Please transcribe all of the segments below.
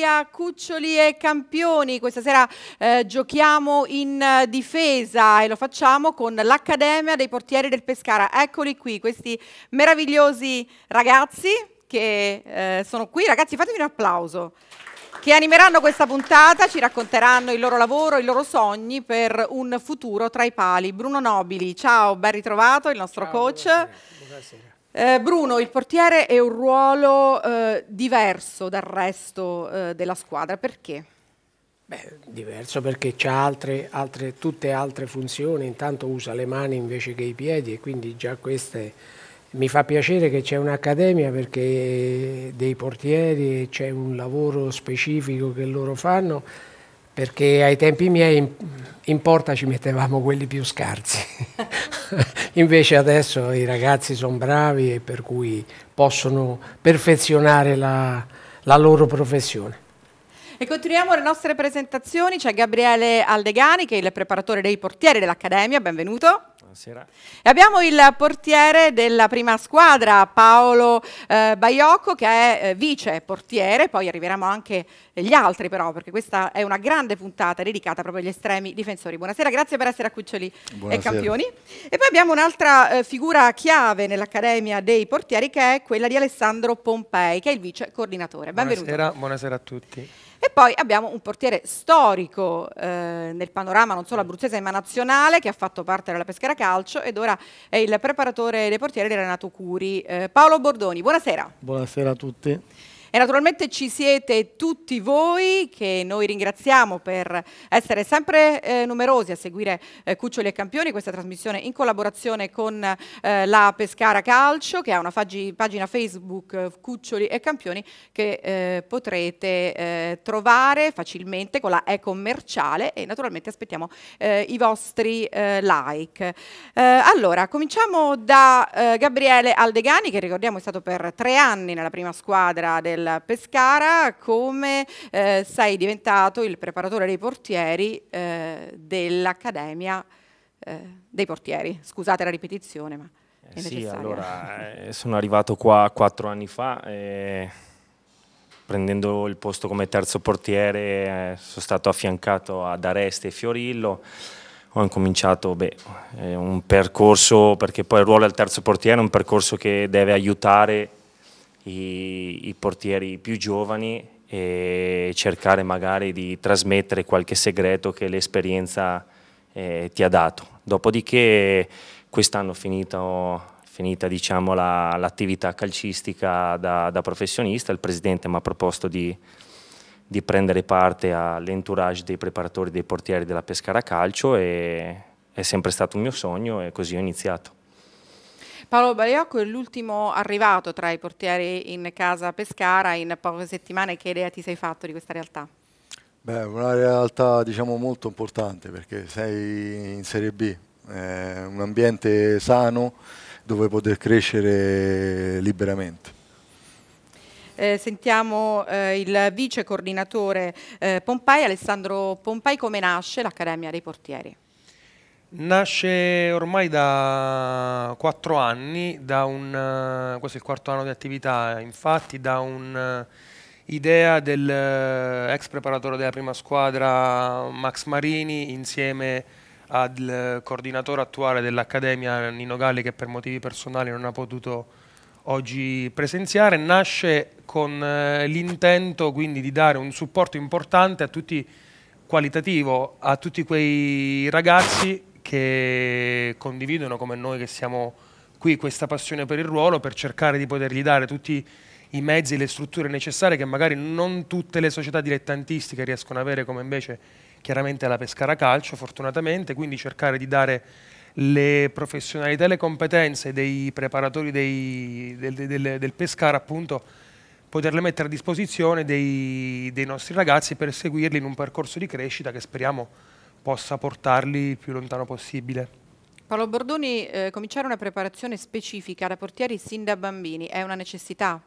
Pari Cuccioli e Campioni. Questa sera eh, giochiamo in eh, difesa e lo facciamo con l'Accademia dei Portieri del Pescara. Eccoli qui, questi meravigliosi ragazzi che eh, sono qui. Ragazzi, fatemi un applauso che animeranno questa puntata, ci racconteranno il loro lavoro, i loro sogni per un futuro tra i pali. Bruno Nobili, ciao, ben ritrovato, il nostro ciao, coach. Buonasera. buonasera. Eh, Bruno, il portiere è un ruolo eh, diverso dal resto eh, della squadra, perché? Beh, diverso perché ha altre, altre, tutte altre funzioni, intanto usa le mani invece che i piedi e quindi già queste... Mi fa piacere che c'è un'accademia perché dei portieri c'è un lavoro specifico che loro fanno perché ai tempi miei in porta ci mettevamo quelli più scarsi. Invece adesso i ragazzi sono bravi e per cui possono perfezionare la, la loro professione. E continuiamo le nostre presentazioni. C'è Gabriele Aldegani, che è il preparatore dei portieri dell'Accademia. Benvenuto. Buonasera. abbiamo il portiere della prima squadra, Paolo eh, Baiocco, che è eh, vice portiere, poi arriveremo anche gli altri però, perché questa è una grande puntata dedicata proprio agli estremi difensori. Buonasera, grazie per essere a Cuccioli Buonasera. e Campioni. E poi abbiamo un'altra eh, figura chiave nell'Accademia dei Portieri, che è quella di Alessandro Pompei, che è il vice coordinatore. Benvenuto. Buonasera, buonasera a tutti. E poi abbiamo un portiere storico eh, nel panorama non solo mm. abruzzese ma nazionale che ha fatto parte della Pescara Calcio ed ora è il preparatore dei portieri di Renato Curi. Eh, Paolo Bordoni, buonasera. Buonasera a tutti. E naturalmente ci siete tutti voi che noi ringraziamo per essere sempre eh, numerosi a seguire eh, Cuccioli e Campioni, questa trasmissione in collaborazione con eh, la Pescara Calcio che ha una fagi, pagina Facebook eh, Cuccioli e Campioni che eh, potrete eh, trovare facilmente con la e-commerciale e naturalmente aspettiamo i vostri like. allora, cominciamo da Gabriele Aldegani che ricordiamo è stato per tre anni nella prima squadra del del Pescara come eh, sei diventato il preparatore dei portieri eh, dell'Accademia eh, dei Portieri. Scusate la ripetizione, ma è eh necessaria. Sì, allora, eh, sono arrivato qua quattro anni fa e prendendo il posto come terzo portiere sono stato affiancato ad Areste e Fiorillo ho incominciato beh, un percorso, perché poi il ruolo del terzo portiere è un percorso che deve aiutare i, i portieri più giovani e cercare magari di trasmettere qualche segreto che l'esperienza eh, ti ha dato. Dopodiché quest'anno finito finita diciamo, l'attività la, calcistica da, da, professionista, il presidente mi ha proposto di, di prendere parte all'entourage dei preparatori dei portieri della Pescara Calcio e è sempre stato un mio sogno e così ho iniziato. Paolo Baiocco è l'ultimo arrivato tra i portieri in casa Pescara, in poche settimane che idea ti sei fatto di questa realtà? Beh, una realtà diciamo molto importante perché sei in Serie B, eh, un ambiente sano dove poter crescere liberamente. Eh, sentiamo eh, il vice coordinatore eh, Pompai, Alessandro Pompai, come nasce l'Accademia dei Portieri? Nasce ormai da quattro anni, da un, questo è il quarto anno di attività, infatti da un'idea dell'ex preparatore della prima squadra Max Marini insieme al coordinatore attuale dell'Accademia Nino Galli che per motivi personali non ha potuto oggi presenziare, nasce con eh, l'intento quindi di dare un supporto importante a tutti, qualitativo, a tutti quei ragazzi che condividono come noi che siamo qui questa passione per il ruolo per cercare di potergli dare tutti i mezzi e le strutture necessarie che magari non tutte le società dilettantistiche riescono ad avere come invece chiaramente la Pescara Calcio fortunatamente, quindi cercare di dare le professionalità e le competenze dei preparatori dei, del, del, del, Pescara appunto poterle mettere a disposizione dei, dei nostri ragazzi per seguirli in un percorso di crescita che speriamo possa portarli il più lontano possibile. Paolo Bordoni, eh, cominciare una preparazione specifica da portieri sin da bambini è una necessità?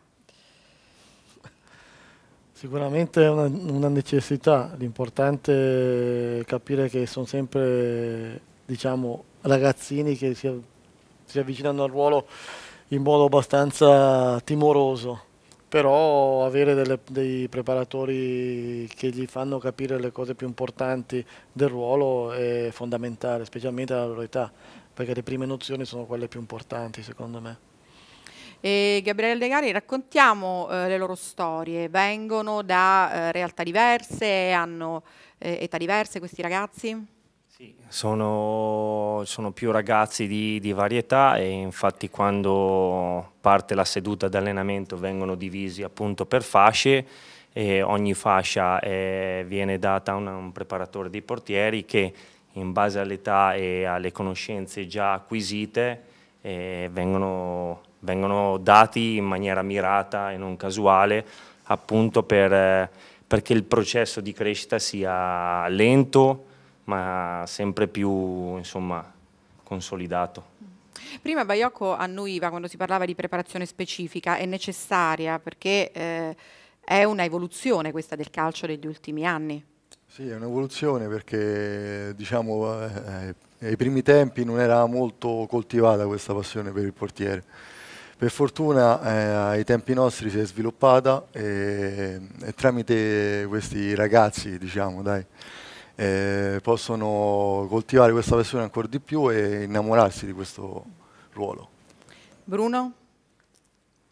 Sicuramente è una, una necessità, l'importante è capire che sono sempre diciamo, ragazzini che si, si avvicinano al ruolo in modo abbastanza timoroso però avere delle, dei preparatori che gli fanno capire le cose più importanti del ruolo è fondamentale, specialmente alla loro età, perché le prime nozioni sono quelle più importanti secondo me. E Gabriele Legari, raccontiamo eh, le loro storie, vengono da eh, realtà diverse, hanno eh, età diverse questi ragazzi? Sono, sono, più ragazzi di, di, varietà e infatti quando parte la seduta d'allenamento vengono divisi appunto per fasce e ogni fascia è, eh, viene data a un, un, preparatore dei portieri che in base all'età e alle conoscenze già acquisite eh, vengono, vengono, dati in maniera mirata e non casuale appunto per, eh, perché il processo di crescita sia lento ma sempre più insomma, consolidato. Prima Baiocco annuiva quando si parlava di preparazione specifica, è necessaria perché eh, è una evoluzione questa del calcio degli ultimi anni. Sì, è un'evoluzione perché diciamo eh, ai primi tempi non era molto coltivata questa passione per il portiere. Per fortuna eh, ai tempi nostri si è sviluppata e, e tramite questi ragazzi, diciamo, dai, eh, possono coltivare questa passione ancora di più e innamorarsi di questo ruolo. Bruno?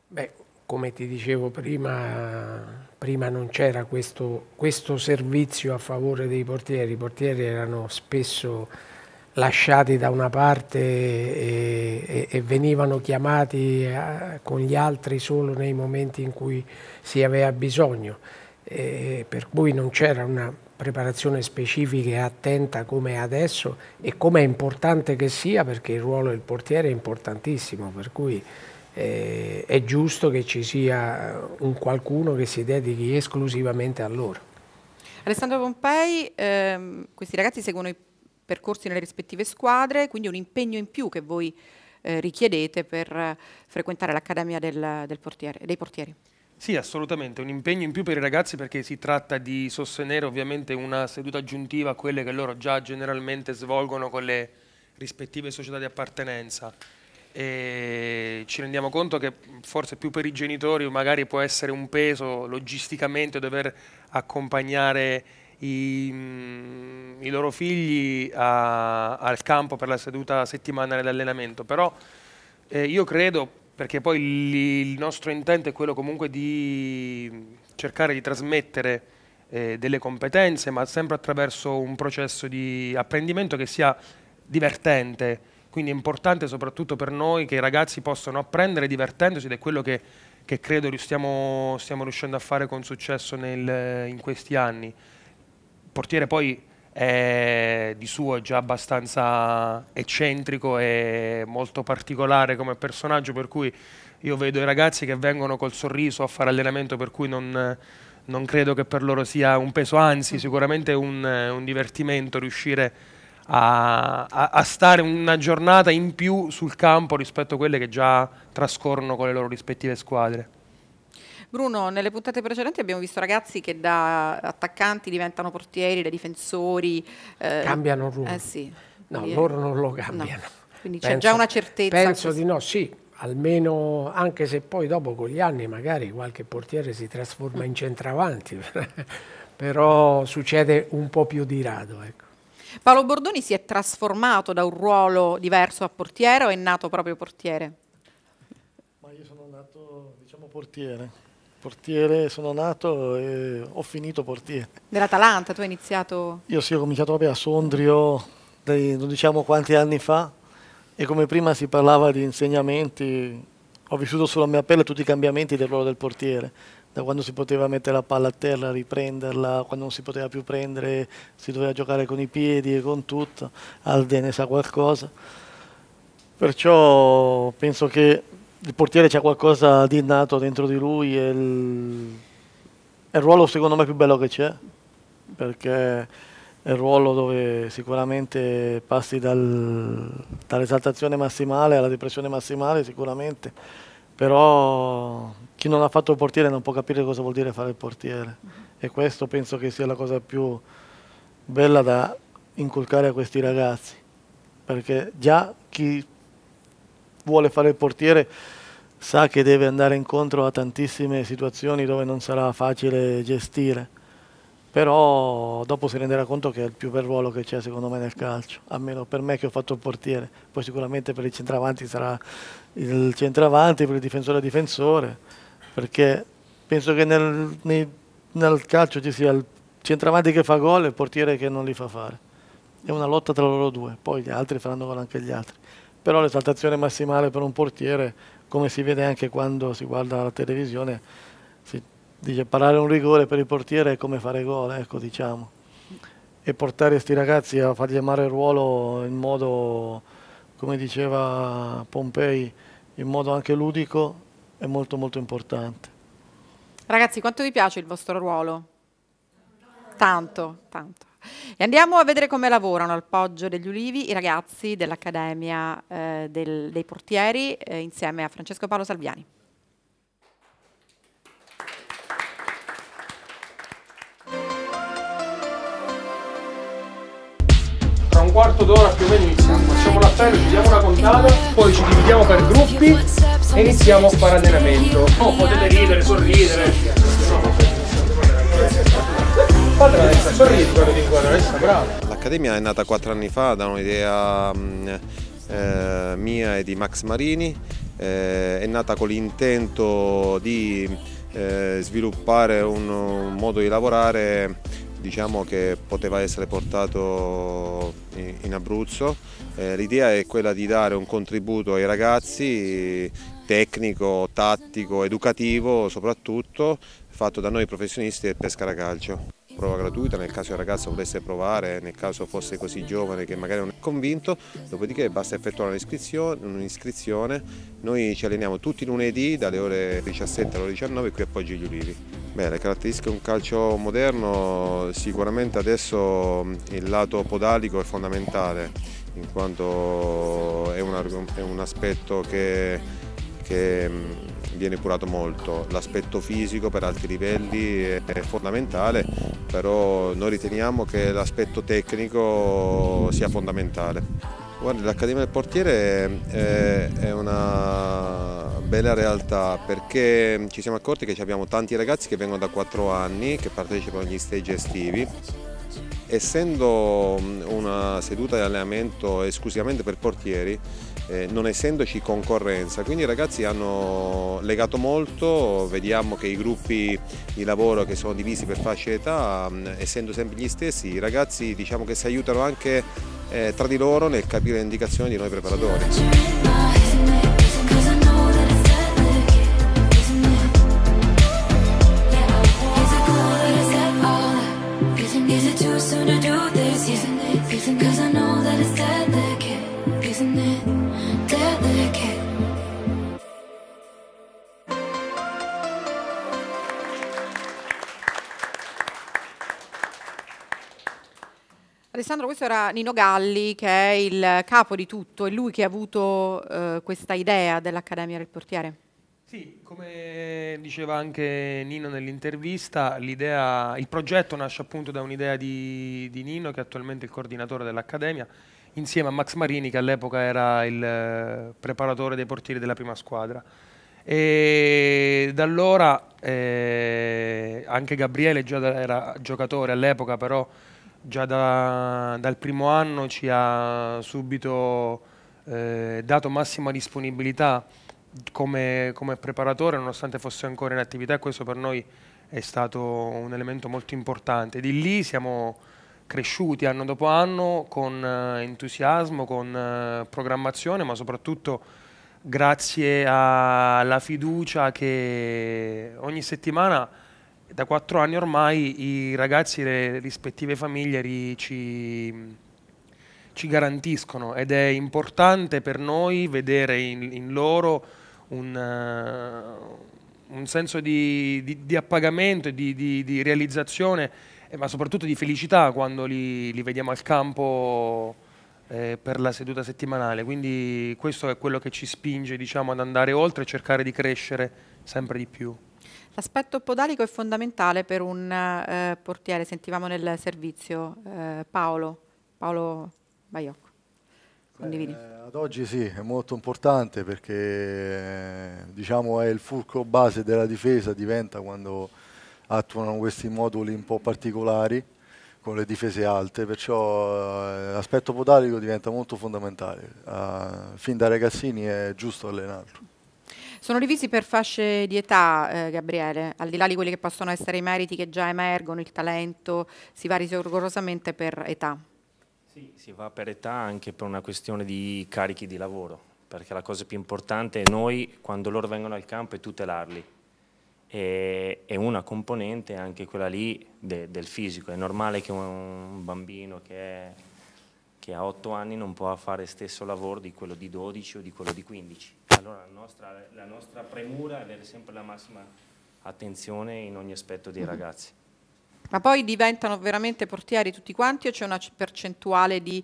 Beh, come ti dicevo prima, prima non c'era questo, questo servizio a favore dei portieri, i portieri erano spesso lasciati da una parte e, e, e venivano chiamati a, eh, con gli altri solo nei momenti in cui si aveva bisogno, e eh, per cui non c'era una preparazione specifica e attenta come adesso e come è importante che sia perché il ruolo del portiere è importantissimo, per cui eh, è giusto che ci sia un qualcuno che si dedichi esclusivamente a loro. Alessandro Pompei, ehm, questi ragazzi seguono i percorsi nelle rispettive squadre, quindi un impegno in più che voi eh, richiedete per eh, frequentare l'Accademia del, del portiere, dei Portieri. Sì, assolutamente, un impegno in più per i ragazzi perché si tratta di sostenere ovviamente una seduta aggiuntiva a quelle che loro già generalmente svolgono con le rispettive società di appartenenza. E ci rendiamo conto che forse più per i genitori magari può essere un peso logisticamente dover accompagnare i, mm, i loro figli a, al campo per la seduta settimanale d'allenamento, però eh, io credo perché poi il nostro intento è quello comunque di cercare di trasmettere eh, delle competenze, ma sempre attraverso un processo di apprendimento che sia divertente. Quindi è importante soprattutto per noi che i ragazzi possano apprendere divertendosi ed è quello che, che credo stiamo, stiamo riuscendo a fare con successo nel, in questi anni. portiere poi eh, di suo è già abbastanza eccentrico e molto particolare come personaggio, per cui io vedo i ragazzi che vengono col sorriso a fare allenamento, per cui non, non credo che per loro sia un peso, anzi mm. sicuramente un, un divertimento riuscire a, a, a, stare una giornata in più sul campo rispetto a quelle che già trascorrono con le loro rispettive squadre. Bruno, nelle puntate precedenti abbiamo visto ragazzi che da attaccanti diventano portieri, da difensori. Eh, Cambiano ruolo. Eh sì. No, Quindi, loro non lo cambiano. No. Quindi penso, c'è già una certezza. Penso di no, sì, almeno anche se poi dopo con gli anni magari qualche portiere si trasforma in centravanti, però succede un po' più di rado. Ecco. Paolo Bordoni si è trasformato da un ruolo diverso a portiere o è nato proprio portiere? Ma io sono nato, diciamo, portiere portiere, sono nato e ho finito portiere. Nell'Atalanta tu hai iniziato? Io sì, ho cominciato proprio a Sondrio, dei, non diciamo quanti anni fa, e come prima si parlava di insegnamenti, ho vissuto sulla mia pelle tutti i cambiamenti del ruolo del portiere, da quando si poteva mettere la palla a terra, riprenderla, quando non si poteva più prendere, si doveva giocare con i piedi e con tutto, Alde ne sa qualcosa. Perciò penso che il portiere c'è qualcosa di innato dentro di lui, è il, è il ruolo secondo me più bello che c'è, perché è il ruolo dove sicuramente passi dal, dall'esaltazione massimale alla depressione massimale, sicuramente, però chi non ha fatto il portiere non può capire cosa vuol dire fare il portiere e questo penso che sia la cosa più bella da inculcare a questi ragazzi, perché già chi vuole fare il portiere sa che deve andare incontro a tantissime situazioni dove non sarà facile gestire, però dopo si renderà conto che è il più bel ruolo che c'è secondo me nel calcio, almeno per me che ho fatto il portiere, poi sicuramente per il centravanti sarà il centravanti, per il difensore il difensore, perché penso che nel, nel, nel calcio ci sia il centravanti che fa gol e il portiere che non li fa fare. È una lotta tra loro due, poi gli altri faranno gol anche gli altri. Però l'esaltazione massimale per un portiere come si vede anche quando si guarda la televisione, si dice parare un rigore per il portiere è come fare gol, ecco diciamo. E portare questi ragazzi a fargli amare il ruolo in modo, come diceva Pompei, in modo anche ludico è molto molto importante. Ragazzi, quanto vi piace il vostro ruolo? Tanto, tanto. E andiamo a vedere come lavorano al Poggio degli Ulivi i ragazzi dell'Accademia eh, del, dei Portieri eh, insieme a Francesco Paolo Salviani. Tra un quarto d'ora più o meno iniziamo, facciamo l'appello, ci diamo una contata, poi ci dividiamo per gruppi e iniziamo a fare allenamento. Oh, potete ridere, sorridere, L'Accademia è nata quattro anni fa da un'idea mm, eh, mia e di Max Marini, eh, è nata con l'intento di eh, sviluppare un, un modo di lavorare diciamo che poteva essere portato in Abruzzo. Eh, l'idea è quella di dare un contributo ai ragazzi tecnico, tattico, educativo soprattutto, fatto da noi professionisti del Pescara Calcio prova gratuita nel caso il ragazzo volesse provare, nel caso fosse così giovane che magari non è convinto, dopodiché basta effettuare un'iscrizione, noi ci alleniamo tutti i lunedì dalle ore 17 alle ore 19 qui a Poggi gli Ulivi. Beh, le caratteristiche di un calcio moderno sicuramente adesso il lato podalico è fondamentale in quanto è un, è un aspetto che che mm, viene curato molto. L'aspetto fisico per alti livelli è fondamentale, però noi riteniamo che l'aspetto tecnico sia fondamentale. L'Accademia del Portiere è una bella realtà perché ci siamo accorti che abbiamo tanti ragazzi che vengono da 4 anni, che partecipano agli stage estivi. Essendo mm, una seduta di allenamento esclusivamente per portieri, eh, non essendoci concorrenza. Quindi i ragazzi hanno legato molto, vediamo che i gruppi di lavoro che sono divisi per fasce d'età, eh, essendo sempre gli stessi, i ragazzi diciamo che si aiutano anche eh, tra di loro nel capire le indicazioni di noi preparatori. Cause I know that it's dead Alessandro, questo era Nino Galli che è il capo di tutto, è lui che ha avuto eh, questa idea dell'Accademia del Portiere. Sì, come diceva anche Nino nell'intervista, il progetto nasce appunto da un'idea di, di Nino che è attualmente il coordinatore dell'Accademia insieme a Max Marini che all'epoca era il eh, preparatore dei portieri della prima squadra. E da allora eh, anche Gabriele già era giocatore all'epoca, però già da, dal primo anno ci ha subito eh, dato massima disponibilità come, come, preparatore nonostante fosse ancora in attività e questo per noi è stato un elemento molto importante. Di lì siamo cresciuti anno dopo anno con eh, entusiasmo, con eh, programmazione ma soprattutto grazie alla fiducia che ogni settimana da quattro anni ormai i ragazzi e le rispettive famiglie ri, ci, ci, garantiscono ed è importante per noi vedere in, in loro un, uh, un, senso di, di, di appagamento, di, di realizzazione, eh, ma soprattutto di felicità quando li, li vediamo al campo eh, per la seduta settimanale. Quindi questo è quello che ci spinge diciamo, ad andare oltre e cercare di crescere sempre di più. L'aspetto podalico è fondamentale per un eh, portiere, sentivamo nel servizio eh, Paolo, Paolo Baiocco. Condividi. Eh, ad oggi sì, è molto importante perché eh, diciamo, è il fulcro base della difesa, diventa quando attuano questi moduli un po' particolari con le difese alte, perciò eh, l'aspetto podalico diventa molto fondamentale. Ah, fin da ragazzini è giusto allenarlo. Sono divisi per fasce di età, eh, Gabriele, al di là di quelli che possono essere i meriti che già emergono, il talento, si va rigorosamente per età. Sì, si va per età anche per una questione di carichi di lavoro, perché la cosa più importante è noi, quando loro vengono al campo, è tutelarli. E, una componente è anche quella lì de, del fisico. È normale che un bambino che è che a 8 anni non può fare stesso lavoro di quello di 12 o di quello di 15. Allora la nostra, la nostra premura è avere sempre la massima attenzione in ogni aspetto dei mhm. ragazzi. Ma poi diventano veramente portieri tutti quanti o c'è una percentuale di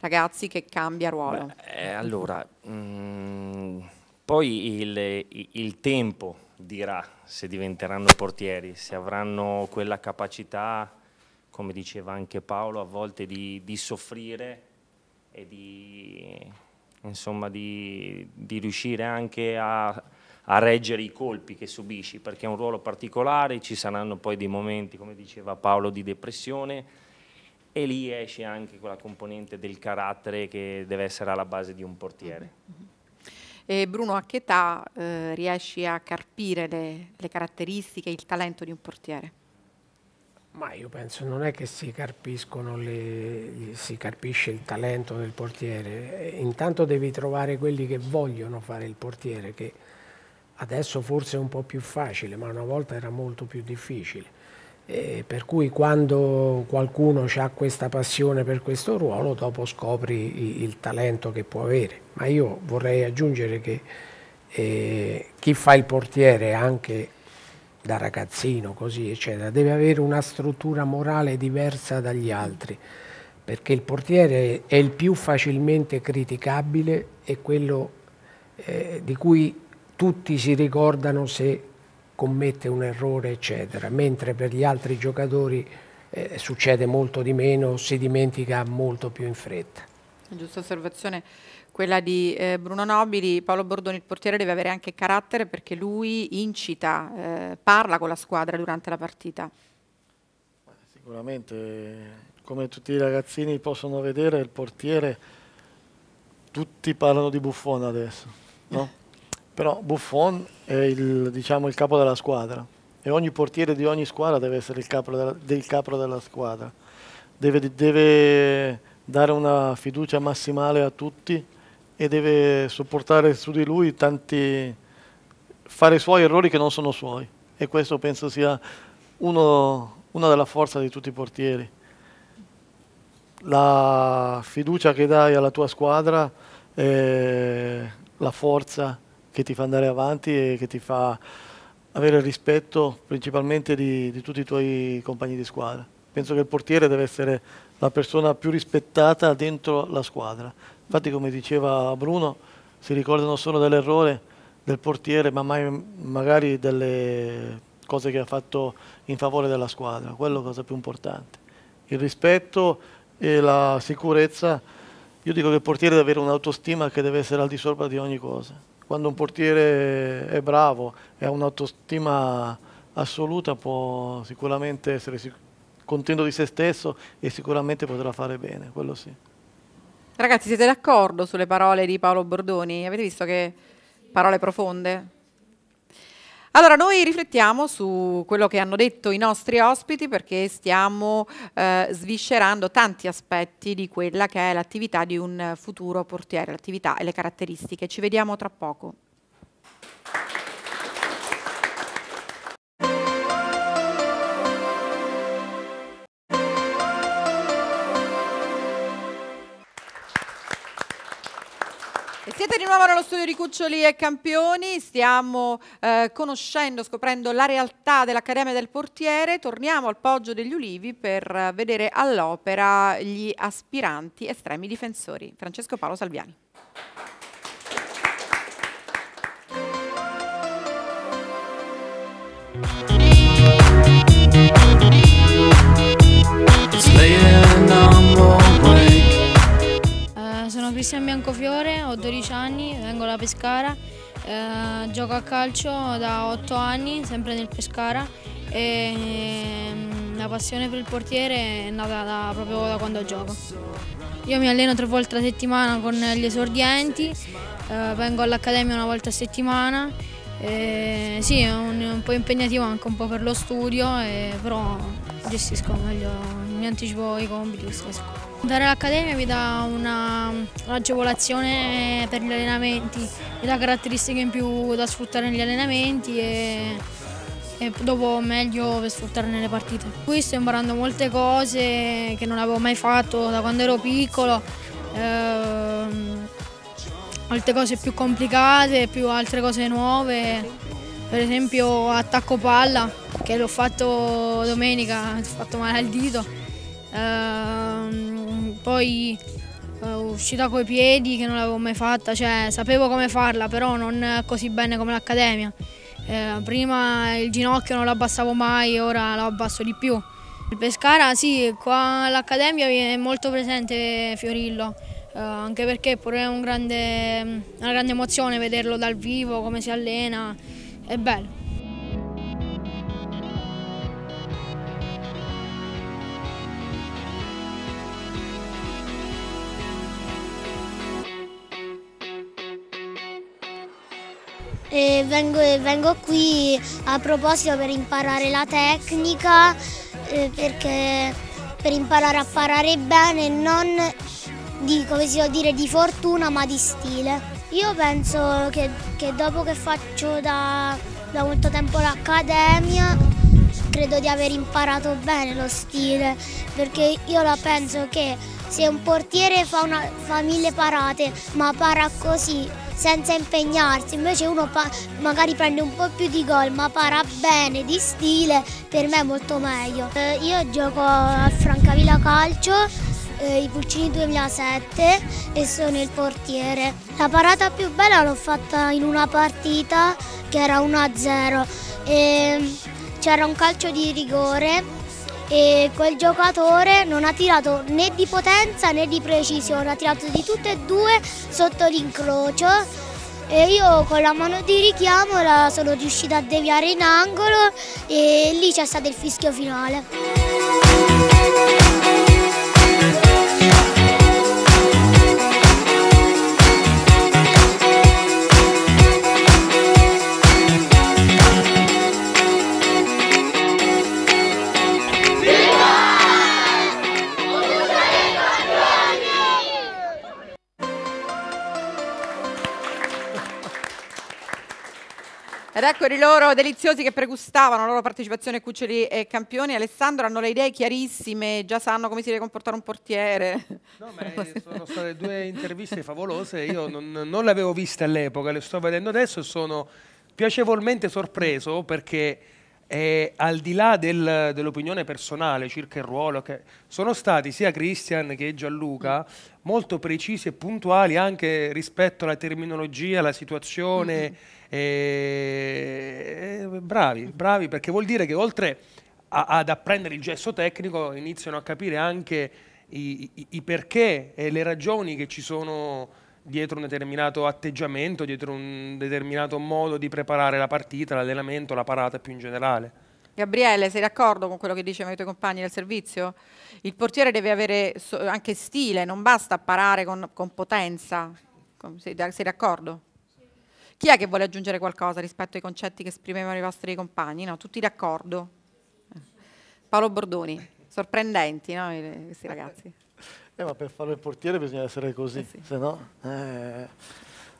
ragazzi che cambia ruolo? Beh, eh, allora, mh, mm, poi il, il tempo dirà se diventeranno portieri, se avranno quella capacità come diceva anche Paolo, a volte di, di soffrire e di, insomma, di, di riuscire anche a, a, reggere i colpi che subisci, perché è un ruolo particolare, ci saranno poi dei momenti, come diceva Paolo, di depressione e lì esce anche quella componente del carattere che deve essere alla base di un portiere. Mhm, mhm. E Bruno, a che età eh, riesci a carpire le, le caratteristiche, il talento di un portiere? Ma io penso non è che si, le, si, carpisce il talento del portiere, eh, intanto devi trovare quelli che vogliono fare il portiere, che adesso forse è un po' più facile, ma una volta era molto più difficile. E per cui quando qualcuno ha questa passione per questo ruolo, dopo scopri il talento che può avere. Ma io vorrei aggiungere che eh, chi fa il portiere anche da ragazzino, così, eccetera, deve avere una struttura morale diversa dagli altri, perché il portiere è il più facilmente criticabile e quello eh, di cui tutti si ricordano se commette un errore, eccetera, mentre per gli altri giocatori eh, succede molto di meno, si dimentica molto più in fretta. Giusta osservazione quella di eh, Bruno Nobili, Paolo Bordoni, il portiere deve avere anche carattere perché lui incita, eh, parla con la squadra durante la partita. Sicuramente, come tutti i ragazzini possono vedere, il portiere, tutti parlano di Buffon adesso, no? però Buffon è il, diciamo, il, capo della squadra e ogni portiere di ogni squadra deve essere il capo della, del capo della squadra, deve, deve dare una fiducia massimale a tutti e deve sopportare su di lui tanti, fare i suoi errori che non sono suoi e questo penso sia uno, una della forza di tutti i portieri. La fiducia che dai alla tua squadra, è la forza che ti fa andare avanti e che ti fa avere il rispetto principalmente di, di tutti i tuoi compagni di squadra. Penso che il portiere deve essere la persona più rispettata dentro la squadra, Infatti come diceva Bruno, si ricordano solo dell'errore del portiere, ma mai magari delle cose che ha fatto in favore della squadra, quello è la cosa più importante. Il rispetto e la sicurezza, io dico che il portiere deve avere un'autostima che deve essere al di sopra di ogni cosa. Quando un portiere è bravo e ha un'autostima assoluta può sicuramente essere contento di se stesso e sicuramente potrà fare bene, quello sì. Ragazzi, siete d'accordo sulle parole di Paolo Bordoni? Avete visto che parole profonde? Allora, noi riflettiamo su quello che hanno detto i nostri ospiti perché stiamo eh, sviscerando tanti aspetti di quella che è l'attività di un futuro portiere, l'attività e le caratteristiche. Ci vediamo tra poco. Siete di nuovo nello studio di Cuccioli e Campioni, stiamo eh, conoscendo, scoprendo la realtà dell'Accademia del Portiere, torniamo al Poggio degli Ulivi per vedere all'opera gli aspiranti estremi difensori. Francesco Paolo Salviani. It's sono Cristian Biancofiore, ho 12 anni, vengo da Pescara, eh, gioco a calcio da 8 anni, sempre nel Pescara e ehm, la passione per il portiere è nata da, proprio da quando gioco. Io mi alleno tre volte a settimana con gli esordienti, eh, vengo all'accademia una volta a settimana, eh, sì è un, un po' impegnativo anche un po' per lo studio, però gestisco meglio mi anticipo i compiti, queste cose qua. Andare all'Accademia mi dà un'agevolazione per gli allenamenti, mi dà caratteristiche in più da sfruttare negli allenamenti e, e dopo meglio per sfruttare nelle partite. Qui sto imparando molte cose che non avevo mai fatto da quando ero piccolo, ehm, molte cose più complicate, più altre cose nuove per esempio attacco palla che l'ho fatto domenica, ho fatto male al dito Ehm, poi eh, uscita coi piedi che non l'avevo mai fatta, cioè sapevo come farla però non così bene come l'accademia. Eh, prima il ginocchio non lo abbassavo mai, ora lo abbasso di più. Il Pescara sì, qua all'Accademia è molto presente Fiorillo, eh, anche perché pure è un grande, una grande emozione vederlo dal vivo, come si allena, è bello. e vengo, vengo qui a proposito per imparare la tecnica, eh, perché per imparare a parare bene, non di, come si può dire, di fortuna ma di stile. Io penso che, che dopo che faccio da, da molto tempo l'accademia credo di aver imparato bene lo stile, perché io la penso che se un portiere fa, una, fa mille parate ma para così senza impegnarsi, invece uno magari prende un po' più di gol ma para bene di stile, per me è molto meglio. Eh, io gioco al Francavilla Calcio, eh, i Pulcini 2007 e sono il portiere. La parata più bella l'ho fatta in una partita che era 1-0 c'era un calcio di rigore e quel giocatore non ha tirato né di potenza né di precisione, ha tirato di tutte e due sotto l'incrocio e io con la mano di richiamo la sono riuscita a deviare in angolo e lì c'è stato il fischio finale. Ecco, i loro deliziosi che pregustavano la loro partecipazione a Cuccioli e Campioni. Alessandro hanno le idee chiarissime, già sanno come si deve comportare un portiere. No, ma sono state due interviste favolose, io non, non le avevo viste all'epoca, le sto vedendo adesso e sono piacevolmente sorpreso perché eh, al di là del, dell'opinione personale circa il ruolo, che sono stati sia Christian che Gianluca molto precisi e puntuali anche rispetto alla terminologia, alla situazione. Mm -hmm e... Bravi, bravi, perché vuol dire che oltre a, ad apprendere il gesto tecnico iniziano a capire anche i, i, i perché e le ragioni che ci sono dietro un determinato atteggiamento, dietro un determinato modo di preparare la partita, l'allenamento, la parata più in generale. Gabriele, sei d'accordo con quello che dicevano i tuoi compagni del servizio? Il portiere deve avere anche stile, non basta parare con, con potenza. Sei d'accordo? Chi è che vuole aggiungere qualcosa rispetto ai concetti che esprimevano i vostri compagni? No, tutti d'accordo? Paolo Bordoni, sorprendenti no, questi ragazzi. Eh, ma per fare il portiere bisogna essere così, eh sì. se no... Eh,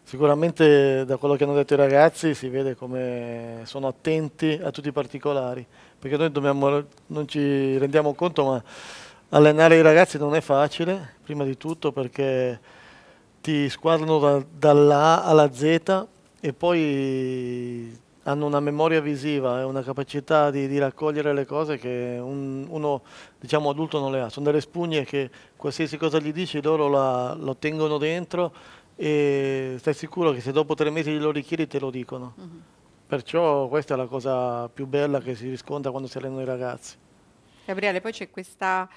sicuramente da quello che hanno detto i ragazzi si vede come sono attenti a tutti i particolari, perché noi dobbiamo, non ci rendiamo conto, ma allenare i ragazzi non è facile, prima di tutto perché ti squadrano da, dall'A alla Z e poi hanno una memoria visiva e eh, una capacità di, di raccogliere le cose che un, uno diciamo adulto non le ha. Sono delle spugne che qualsiasi cosa gli dici loro la, lo tengono dentro e stai sicuro che se dopo tre mesi glielo richiedi te lo dicono. Uh mhm. -huh. Perciò questa è la cosa più bella che si riscontra quando si allenano i ragazzi. Gabriele, poi c'è questa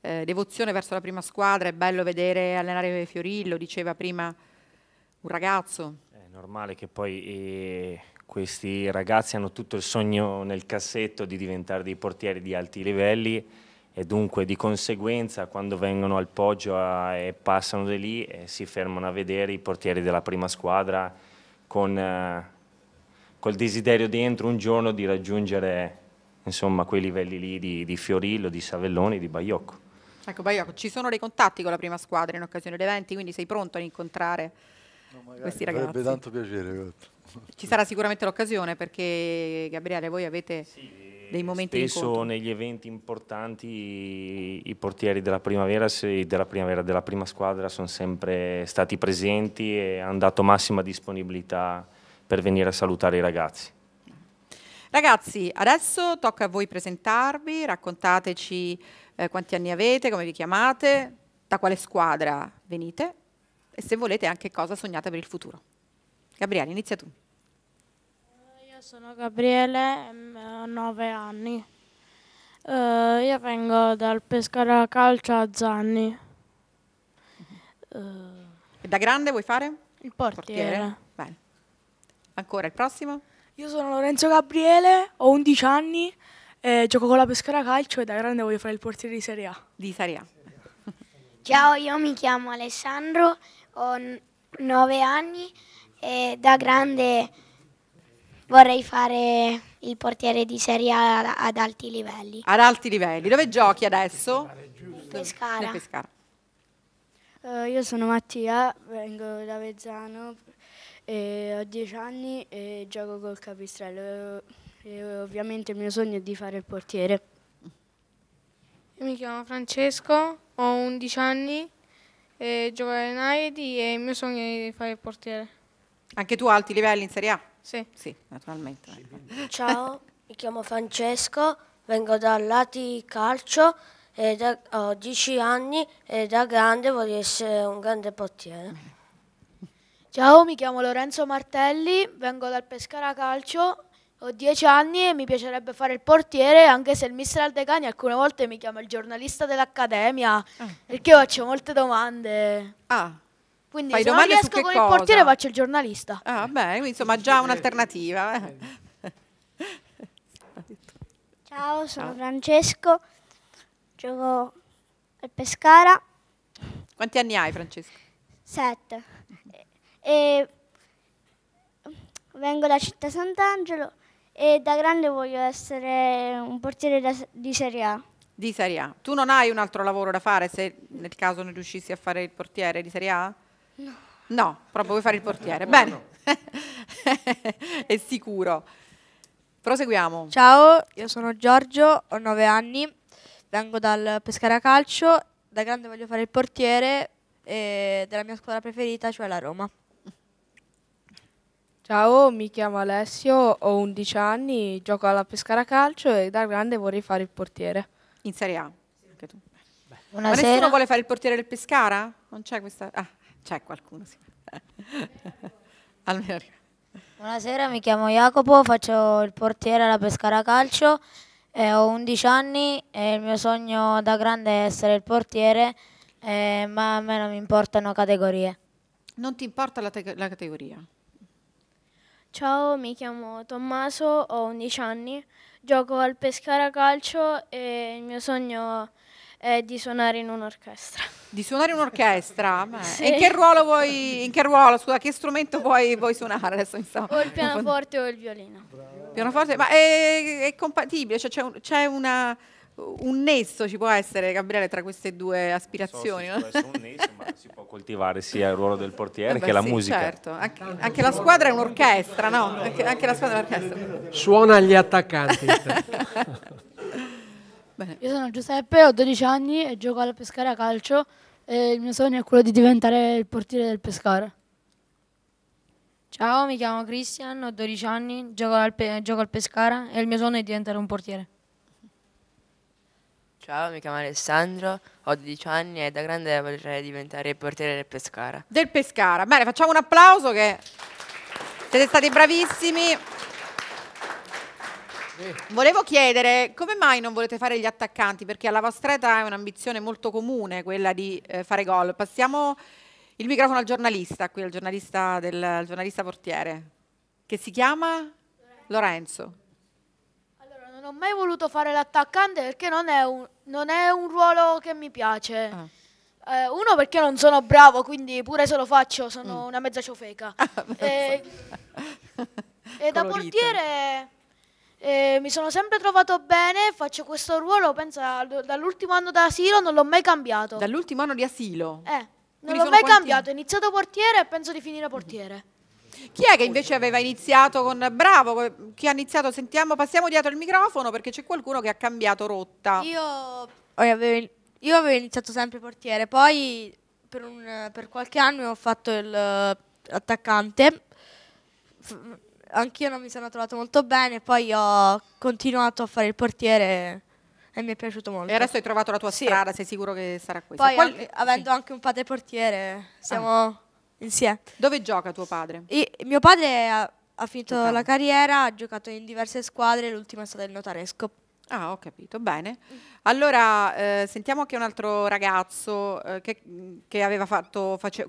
eh, devozione verso la prima squadra, è bello vedere allenare Fiorillo, diceva prima un ragazzo normale che poi eh, questi ragazzi hanno tutto il sogno nel cassetto di diventare dei portieri di alti livelli e dunque di conseguenza quando vengono al poggio a, e passano da lì eh, si fermano a vedere i portieri della prima squadra con eh, col desiderio dentro un giorno di raggiungere insomma, quei livelli lì di, di Fiorillo, di Savelloni, di Baiocco. Ecco Baiocco, ci sono dei contatti con la prima squadra in occasione di eventi, quindi sei pronto ad incontrare no, questi ragazzi. Sarebbe tanto piacere. Ci sarà sicuramente l'occasione perché Gabriele voi avete sì, dei momenti di Spesso negli eventi importanti i portieri della primavera, della primavera, della prima squadra sono sempre stati presenti e hanno dato massima disponibilità per venire a salutare i ragazzi. Ragazzi, adesso tocca a voi presentarvi, raccontateci eh, quanti anni avete, come vi chiamate, da quale squadra venite e se volete anche cosa sognate per il futuro. Gabriele, inizia tu. Eh, io sono Gabriele, mm, ho 9 anni. Uh, io vengo dal Pescara Calcio a Zanni. Uh, e da grande vuoi fare? Il portiere. portiere. Bene. Ancora il prossimo? Io sono Lorenzo Gabriele, ho 11 anni, eh, gioco con la Pescara Calcio e da grande voglio fare il portiere di Serie A. Di Serie A. Ciao, io mi chiamo Alessandro ho nove anni e da grande vorrei fare il portiere di serie A ad alti livelli. Ad alti livelli. Dove giochi adesso? Pescara. Nel Pescara. Uh, io sono Mattia, vengo da Vezzano, ho 10 anni e gioco col capistrello. E eh, ovviamente il mio sogno è di fare il portiere. mi chiamo Francesco, ho 11 anni e giocare in Aidi e il mio sogno è di fare il portiere. Anche tu a alti livelli in Serie A? Sì. Sì, naturalmente. Sì. Ciao, mi chiamo Francesco, vengo dal Lati Calcio, da, ho 10 anni e da grande voglio essere un grande portiere. Ciao, mi chiamo Lorenzo Martelli, vengo dal Pescara Calcio ho dieci anni e mi piacerebbe fare il portiere, anche se il mister Aldecani alcune volte mi chiama il giornalista dell'accademia, ah. perché io faccio molte domande. Ah. Quindi Fai se non riesco con cosa? il portiere faccio il giornalista. Ah, beh, insomma già un'alternativa. Eh. Ciao, sono Ciao. Francesco, gioco al Pescara. Quanti anni hai Francesco? Sette. E vengo da Città Sant'Angelo e da grande voglio essere un portiere da, di Serie A. Di Serie A. Tu non hai un altro lavoro da fare se nel caso non riuscissi a fare il portiere di Serie A? No. No, proprio vuoi fare il portiere. No, Bene, no. è sicuro. Proseguiamo. Ciao, io sono Giorgio, ho 9 anni, vengo dal Pescara Calcio, da grande voglio fare il portiere e eh, della mia squadra preferita, cioè la Roma. Ciao, mi chiamo Alessio, ho 11 anni, gioco alla Pescara Calcio e da grande vorrei fare il portiere. In Serie A? Anche tu. Beh. Buonasera. Ma nessuno vuole fare il portiere del Pescara? Non c'è questa... Ah, c'è qualcuno, sì. Almeno. Buonasera, mi chiamo Jacopo, faccio il portiere alla Pescara Calcio, e eh, ho 11 anni e il mio sogno da grande è essere il portiere, eh, ma a me non mi importano categorie. Non ti importa la, la categoria? Ciao, mi chiamo Tommaso, ho 11 anni, gioco al Pescara Calcio e il mio sogno è di suonare in un'orchestra. Di suonare in un'orchestra? Sì. In che ruolo vuoi, in che ruolo, scusa, che strumento vuoi, vuoi suonare adesso? Insomma. O il pianoforte o il violino. Pianoforte, ma è, è compatibile, cioè, c'è, un, una un nesso ci può essere, Gabriele, tra queste due aspirazioni? So, no? Ci può un nesso, ma si può coltivare sia il ruolo del portiere Vabbè, che la musica. Certo, anche, anche, la squadra è un'orchestra, no? Anche, anche la squadra è un'orchestra. Suona gli attaccanti. Io sono Giuseppe, ho 12 anni e gioco alla Pescara a calcio e il mio sogno è quello di diventare il portiere del Pescara. Ciao, mi chiamo Cristian, ho 12 anni, gioco al, pe- gioco al Pescara e il mio sogno è diventare un portiere. Ciao, mi chiamo Alessandro, ho 12 anni e da grande vorrei diventare portiere del Pescara. Del Pescara. Bene, facciamo un applauso che siete stati bravissimi. Volevo chiedere come mai non volete fare gli attaccanti, perché alla vostra età è un'ambizione molto comune quella di eh, fare gol. Passiamo il microfono al giornalista, qui al giornalista, del, al giornalista portiere, che si chiama Lorenzo ho mai voluto fare l'attaccante perché non è un, non è un ruolo che mi piace. Ah. Eh, uno perché non sono bravo, quindi pure se lo faccio sono mm. una mezza ciofeca. Ah, e, eh, e da portiere eh, mi sono sempre trovato bene, faccio questo ruolo, pensa, dall'ultimo anno da asilo non l'ho mai cambiato. Dall'ultimo anno di asilo? Eh, non l'ho mai quanti... cambiato, ho iniziato portiere e penso di finire portiere. Mm -hmm. Chi è che invece aveva iniziato con bravo? Chi ha iniziato? Sentiamo, passiamo dietro il microfono perché c'è qualcuno che ha cambiato rotta. Io eh, avevo, io avevo iniziato sempre portiere, poi per, un, per qualche anno ho fatto l'attaccante. Eh, anch'io non mi sono trovato molto bene, poi ho continuato a fare il portiere e mi è piaciuto molto. E adesso hai trovato la tua sì. strada, sei sicuro che sarà questa? Poi, Qual- anche, avendo sì. anche un padre portiere, siamo... Ah insieme. Dove gioca tuo padre? E mio padre ha, ha finito Giocavo. la carriera, ha giocato in diverse squadre, l'ultima è stata il Notaresco. Ah, ho capito, bene. Allora, eh, sentiamo anche un altro ragazzo eh, che, che fatto, face,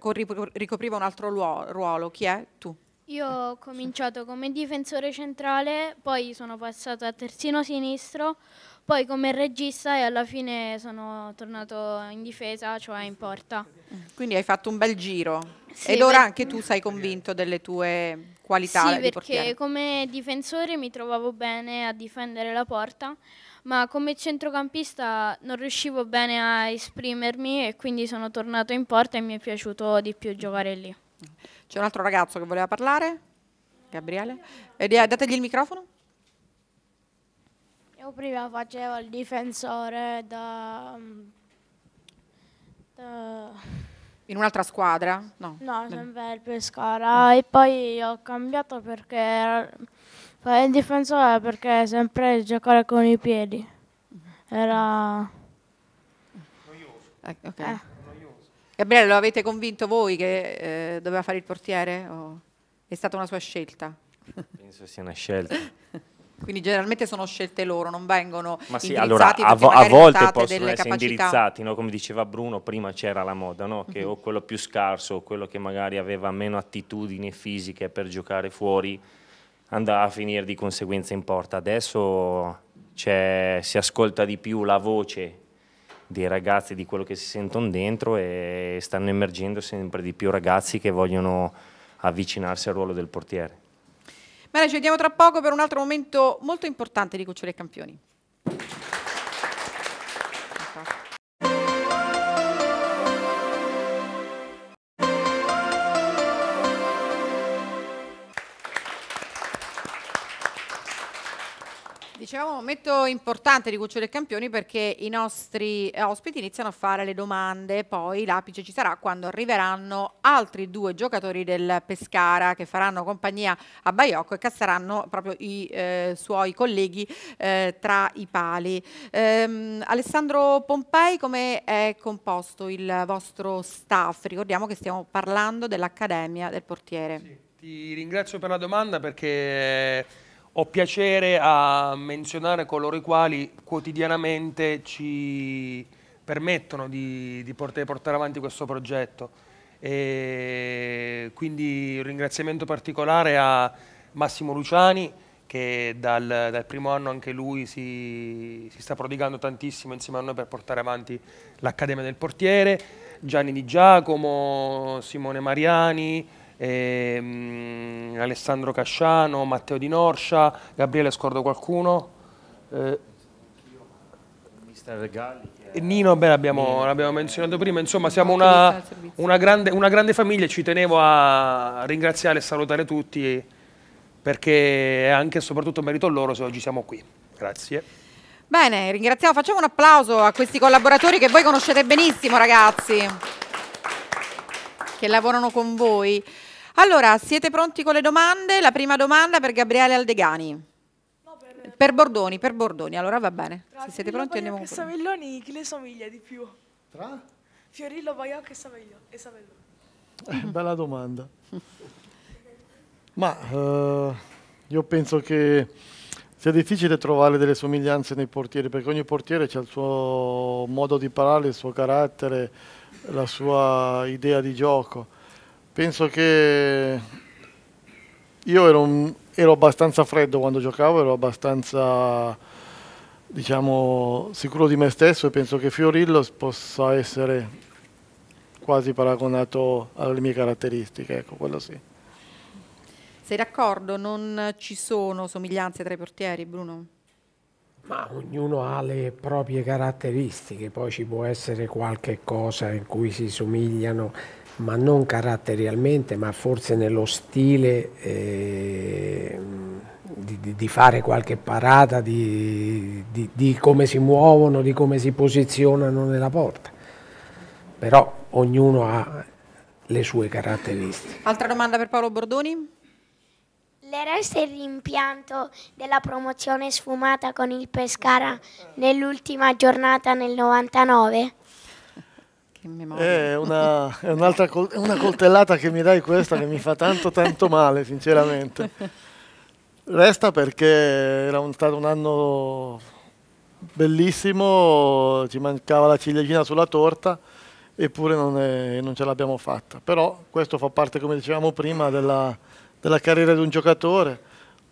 ricopriva un altro ruolo. Chi è? Tu. Io ho cominciato come difensore centrale, poi sono passato a terzino sinistro, poi come regista e alla fine sono tornato in difesa, cioè in porta. Quindi hai fatto un bel giro. Sì, Ed ora per... anche tu sei convinto delle tue qualità sì, di perché portiere. come difensore mi trovavo bene a difendere la porta, ma come centrocampista non riuscivo bene a esprimermi e quindi sono tornato in porta e mi è piaciuto di più giocare lì. C'è un altro ragazzo che voleva parlare? Gabriele? Eh, dategli il microfono. Io prima facevo il difensore da... Mm, da in un'altra squadra? No, no sempre il Pescara. Mm. E poi ho cambiato perché fare il difensore perché sempre giocare con i piedi. Era... Noioso. Eh, okay. eh. Gabriele, lo avete convinto voi che eh, doveva fare il portiere? O è stata una sua scelta? Penso sia una scelta. Quindi generalmente sono scelte loro, non vengono Ma sì, allora, a, vo- a volte possono essere capacità. indirizzati, no? come diceva Bruno, prima c'era la moda, no? che mm-hmm. o quello più scarso, o quello che magari aveva meno attitudini fisiche per giocare fuori, andava a finire di conseguenza in porta. Adesso si ascolta di più la voce dei ragazzi, di quello che si sentono dentro e stanno emergendo sempre di più ragazzi che vogliono avvicinarsi al ruolo del portiere. Bene, ci vediamo tra poco per un altro momento molto importante di Cuccioli e Campioni. dicevamo, un momento importante di Cuccioli dei Campioni perché i nostri eh, ospiti iniziano a fare le domande, poi l'apice ci sarà quando arriveranno altri due giocatori del Pescara che faranno compagnia a Baiocco e casseranno proprio i eh, suoi colleghi eh, tra i pali. Ehm, Alessandro Pompei, come è composto il vostro staff? Ricordiamo che stiamo parlando dell'Accademia del Portiere. Sì, ti ringrazio per la domanda perché ho piacere a menzionare coloro i quali quotidianamente ci permettono di, di portare, portare avanti questo progetto. E quindi un ringraziamento particolare a Massimo Luciani che dal, dal primo anno anche lui si, si, sta prodigando tantissimo insieme a noi per portare avanti l'Accademia del Portiere, Gianni Di Giacomo, Simone Mariani, ehm, Alessandro Casciano, Matteo Di Norcia, Gabriele scordo qualcuno? Eh, Mister Galli. Nino, beh, l'abbiamo, menzionato prima, insomma siamo una, una, grande, una, grande, famiglia ci tenevo a ringraziare e salutare tutti perché è anche e soprattutto merito loro se oggi siamo qui. Grazie. Bene, ringraziamo, facciamo un applauso a questi collaboratori che voi conoscete benissimo ragazzi, che lavorano con voi. Allora, siete pronti con le domande? La prima domanda per Gabriele Aldegani. per... Bordoni, per Bordoni, allora va bene. Tra Se siete pronti andiamo con Savelloni chi le somiglia di più? Tra? Fiorillo, Vaiocca e Savelloni. Eh, bella domanda. Ma eh, io penso che sia difficile trovare delle somiglianze nei portieri, perché ogni portiere ha il suo modo di parlare, il suo carattere, la sua idea di gioco penso che io ero, un, ero, abbastanza freddo quando giocavo, ero abbastanza diciamo, sicuro di me stesso e penso che Fiorillo possa essere quasi paragonato alle mie caratteristiche, ecco, quello sì. Sei d'accordo? Non ci sono somiglianze tra i portieri, Bruno? Ma ognuno ha le proprie caratteristiche, poi ci può essere qualche cosa in cui si somigliano ma non caratterialmente, ma forse nello stile eh, di, di, fare qualche parata, di, di, di come si muovono, di come si posizionano nella porta. Però ognuno ha le sue caratteristiche. Altra domanda per Paolo Bordoni? Le resta il rimpianto della promozione sfumata con il Pescara nell'ultima giornata nel 99? Che memoria. È, una, è un'altra col- è una coltellata che mi dai questa che mi fa tanto tanto male, sinceramente. Resta perché era un, stato un anno bellissimo, ci mancava la ciliegina sulla torta, eppure non, è, non ce l'abbiamo fatta. Però questo fa parte, come dicevamo prima, della, della carriera di un giocatore.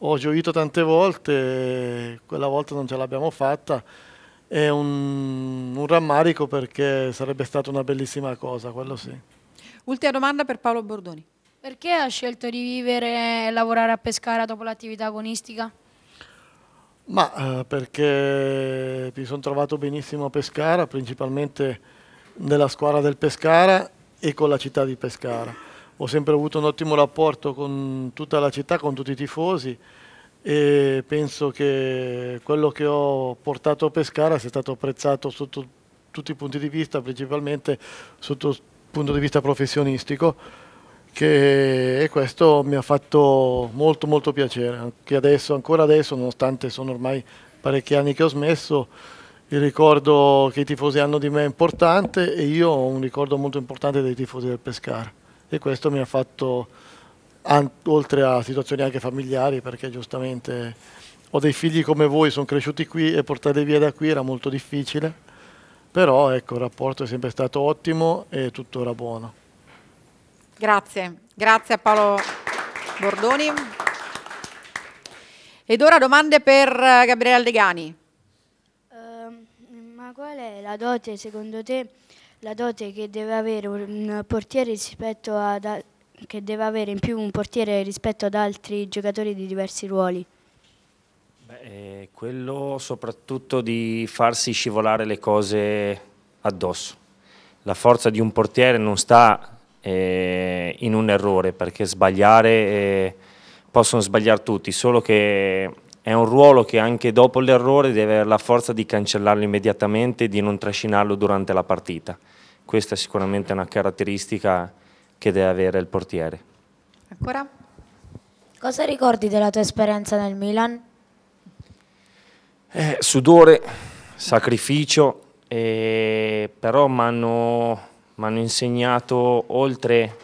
Ho gioito tante volte, quella volta non ce l'abbiamo fatta è un, un rammarico perché sarebbe stata una bellissima cosa, quello sì. Ultima domanda per Paolo Bordoni. Perché ha scelto di vivere e lavorare a Pescara dopo l'attività agonistica? Ma eh, perché mi sono trovato benissimo a Pescara, principalmente nella squadra del Pescara e con la città di Pescara. Ho sempre avuto un ottimo rapporto con tutta la città, con tutti i tifosi e penso che quello che ho portato a Pescara sia stato apprezzato sotto tutti i punti di vista, principalmente sotto il punto di vista professionistico che, e questo mi ha fatto molto molto piacere, anche adesso, ancora adesso, nonostante sono ormai parecchi anni che ho smesso, il ricordo che i tifosi hanno di me è importante e io ho un ricordo molto importante dei tifosi del Pescara e questo mi ha fatto an- oltre a situazioni anche familiari, perché giustamente ho dei figli come voi, sono cresciuti qui e portarli via da qui era molto difficile, però ecco, il rapporto è sempre stato ottimo e tuttora buono. Grazie, grazie a Paolo Bordoni. Ed ora domande per eh, Gabriele Aldegani. Uh, ehm, ma qual è la dote, secondo te, la dote che deve avere un portiere rispetto ad, che deve avere in più un portiere rispetto ad altri giocatori di diversi ruoli? Beh, eh, quello soprattutto di farsi scivolare le cose addosso. La forza di un portiere non sta eh, in un errore, perché sbagliare eh, possono sbagliare tutti, solo che è un ruolo che anche dopo l'errore deve avere la forza di cancellarlo immediatamente e di non trascinarlo durante la partita. Questa è sicuramente una caratteristica che deve avere il portiere. Ancora? Cosa ricordi della tua esperienza nel Milan? Eh, sudore, sacrificio, eh, però mi hanno insegnato oltre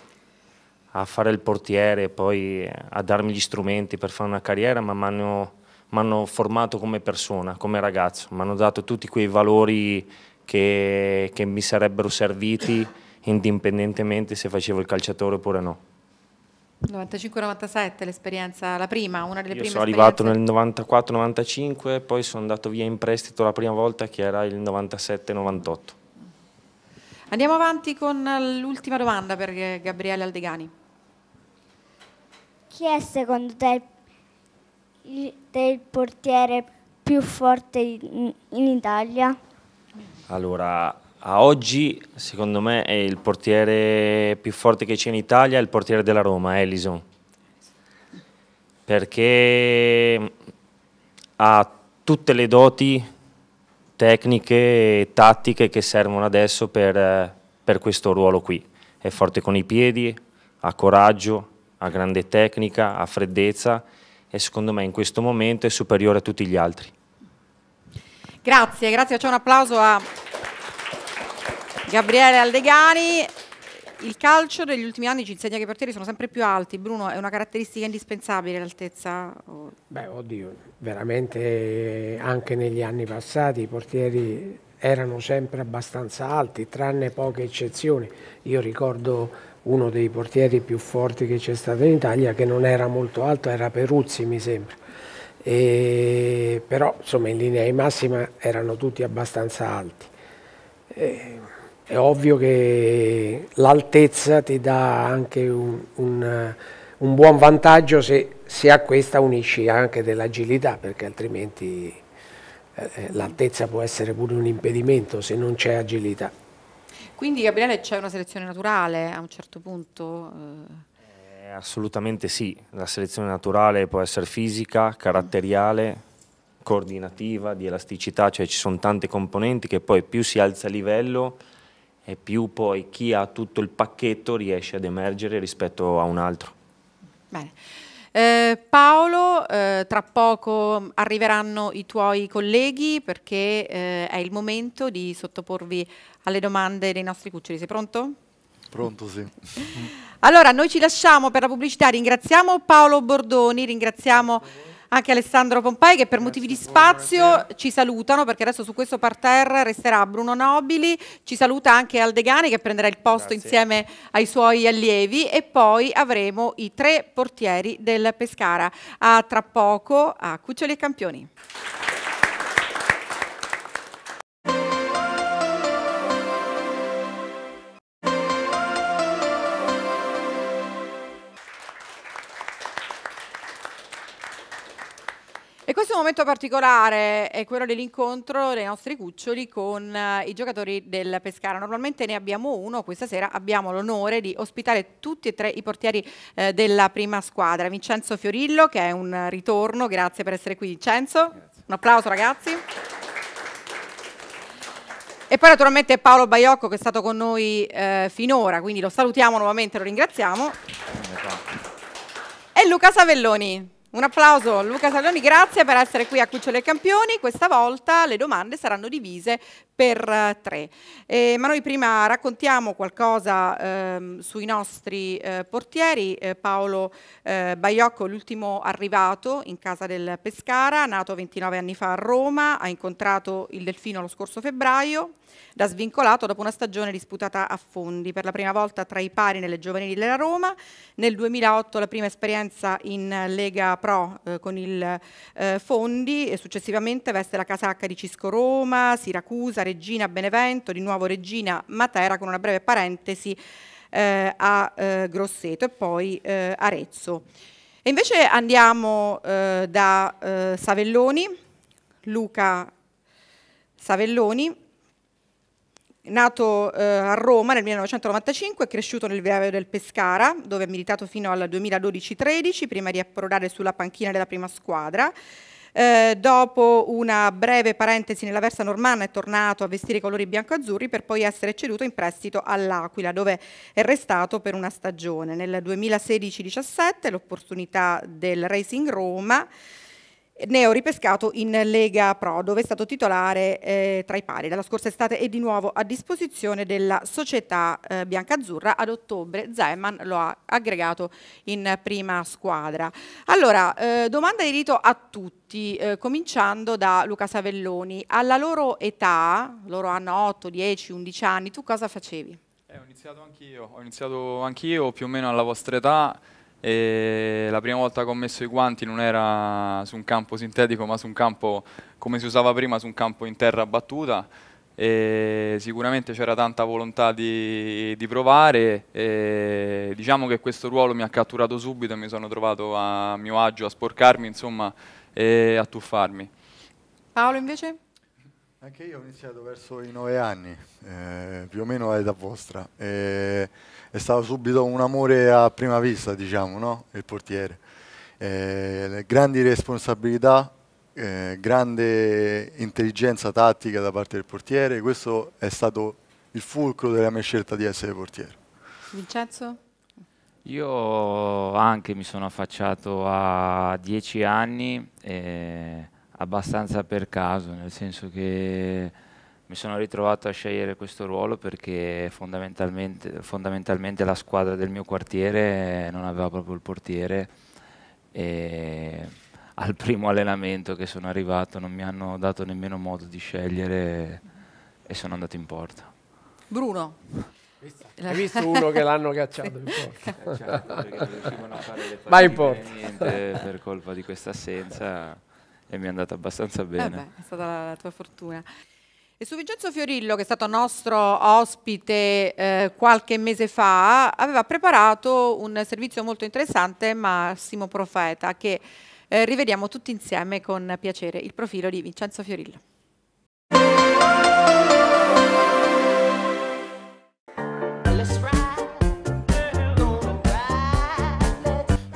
a fare il portiere, poi a darmi gli strumenti per fare una carriera, ma mi hanno formato come persona, come ragazzo, mi hanno dato tutti quei valori che, che mi sarebbero serviti indipendentemente se facevo il calciatore oppure no. 95-97 l'esperienza, la prima, una delle Io prime. Sono arrivato nel 94-95, poi sono andato via in prestito la prima volta che era il 97-98. Andiamo avanti con l'ultima domanda per Gabriele Aldegani. Chi è secondo te il, il portiere più forte in, in Italia? Allora, a oggi secondo me è il portiere più forte che c'è in Italia, il portiere della Roma, Ellison, perché mm, ha tutte le doti tecniche e tattiche che servono adesso per, eh, per questo ruolo qui. È forte con i piedi, ha coraggio, ha grande tecnica, ha freddezza e secondo me in questo momento è superiore a tutti gli altri. Grazie, grazie, c'è un applauso a... Gabriele Aldegani. Il calcio degli ultimi anni ci insegna che i portieri sono sempre più alti. Bruno, è una caratteristica indispensabile l'altezza? Beh, oddio, veramente anche negli anni passati i portieri erano sempre abbastanza alti, tranne poche eccezioni. Io ricordo uno dei portieri più forti che c'è stato in Italia, che non era molto alto, era Peruzzi, mi sembra. E, però insomma in linea di massima erano tutti abbastanza alti. E, è ovvio che l'altezza ti dà anche un, un, un buon vantaggio se, se, a questa unisci anche dell'agilità, perché altrimenti eh, eh, l'altezza può essere pure un impedimento se non c'è agilità. Quindi Gabriele c'è una selezione naturale a un certo punto? Eh, assolutamente sì, la selezione naturale può essere fisica, caratteriale, coordinativa, di elasticità, cioè ci sono tante componenti che poi più si alza a livello e più poi chi ha tutto il pacchetto riesce ad emergere rispetto a un altro. Bene. Eh, Paolo, eh, tra poco mm, arriveranno i tuoi colleghi perché eh, è il momento di sottoporvi alle domande dei nostri cuccioli. Sei pronto? Pronto, sì. allora, noi ci lasciamo per la pubblicità, ringraziamo Paolo Bordoni, ringraziamo anche Alessandro Pompai che per motivi di spazio buonasera. ci salutano perché adesso su questo parterre resterà Bruno Nobili, ci saluta anche Aldegani che prenderà il posto Grazie. insieme ai suoi allievi e poi avremo i tre portieri del Pescara. A tra poco a Cuccioli e Campioni. momento particolare è quello dell'incontro dei nostri cuccioli con eh, i giocatori del Pescara. Normalmente ne abbiamo uno, questa sera abbiamo l'onore di ospitare tutti e tre i portieri eh, della prima squadra. Vincenzo Fiorillo che è un ritorno, grazie per essere qui Vincenzo. Grazie. Un applauso ragazzi. E poi naturalmente Paolo Baiocco che è stato con noi eh, finora, quindi lo salutiamo nuovamente, lo ringraziamo. E Luca Savelloni. Un applauso Luca Saloni, grazie per essere qui a Cucciole Campioni. Questa volta le domande saranno divise per eh, tre. Eh, ma noi prima raccontiamo qualcosa eh, sui nostri eh, portieri. Eh, Paolo eh, Baiocco l'ultimo arrivato in casa del Pescara, nato 29 anni fa a Roma, ha incontrato il Delfino lo scorso febbraio, da svincolato dopo una stagione disputata a fondi, per la prima volta tra i pari nelle giovanili della Roma, nel 2008 la prima esperienza in Lega Pro con il Fondi e successivamente veste la casacca di Cisco Roma, Siracusa, Regina Benevento, di nuovo Regina Matera con una breve parentesi eh, a eh, Grosseto e poi eh, Arezzo. E invece andiamo eh, da eh, Savelloni, Luca Savelloni, Nato eh, a Roma nel 1995, è cresciuto nel viaggio del Pescara, dove ha militato fino al 2012-13, prima di approdare sulla panchina della prima squadra. Eh, dopo una breve parentesi nella Versa Normanna è tornato a vestire i colori bianco-azzurri per poi essere ceduto in prestito all'Aquila dove è restato per una stagione. Nel 2016-17 l'opportunità del Racing Roma Neo ripescato in Lega Pro, dove è stato titolare eh, tra i pari dalla scorsa estate è di nuovo a disposizione della società eh, biancazzurra. Ad ottobre Zeman lo ha aggregato in prima squadra. Allora, eh, domanda di rito a tutti, eh, cominciando da Luca Savelloni. Alla loro età, loro hanno 8, 10, 11 anni, tu cosa facevi? Eh, ho iniziato anch'io, ho iniziato anch'io più o meno alla vostra età e la prima volta che ho messo i guanti non era su un campo sintetico ma su un campo come si usava prima, su un campo in terra battuta e sicuramente c'era tanta volontà di, di provare e diciamo che questo ruolo mi ha catturato subito e mi sono trovato a mio agio a sporcarmi insomma e a tuffarmi Paolo invece? Anche io ho iniziato verso i nove anni, eh, più o meno all'età vostra. Eh, è stato subito un amore a prima vista, diciamo, no? il portiere. Eh, grandi responsabilità, eh, grande intelligenza tattica da parte del portiere, questo è stato il fulcro della mia scelta di essere portiere. Vincenzo? Io anche mi sono affacciato a dieci anni. E eh, abbastanza per caso, nel senso che mi sono ritrovato a scegliere questo ruolo perché fondamentalmente, fondamentalmente la squadra del mio quartiere non aveva proprio il portiere e al primo allenamento che sono arrivato non mi hanno dato nemmeno modo di scegliere e sono andato in porta. Bruno. Hai visto uno che l'hanno cacciato in porta? Cioè, ma in porta. per colpa di questa assenza e mi è andata abbastanza eh bene. Eh beh, è stata la, la tua fortuna. E su Vincenzo Fiorillo, che è stato nostro ospite eh, qualche mese fa, aveva preparato un servizio molto interessante, Massimo Profeta, che eh, rivediamo tutti insieme con piacere, il profilo di Vincenzo Fiorillo.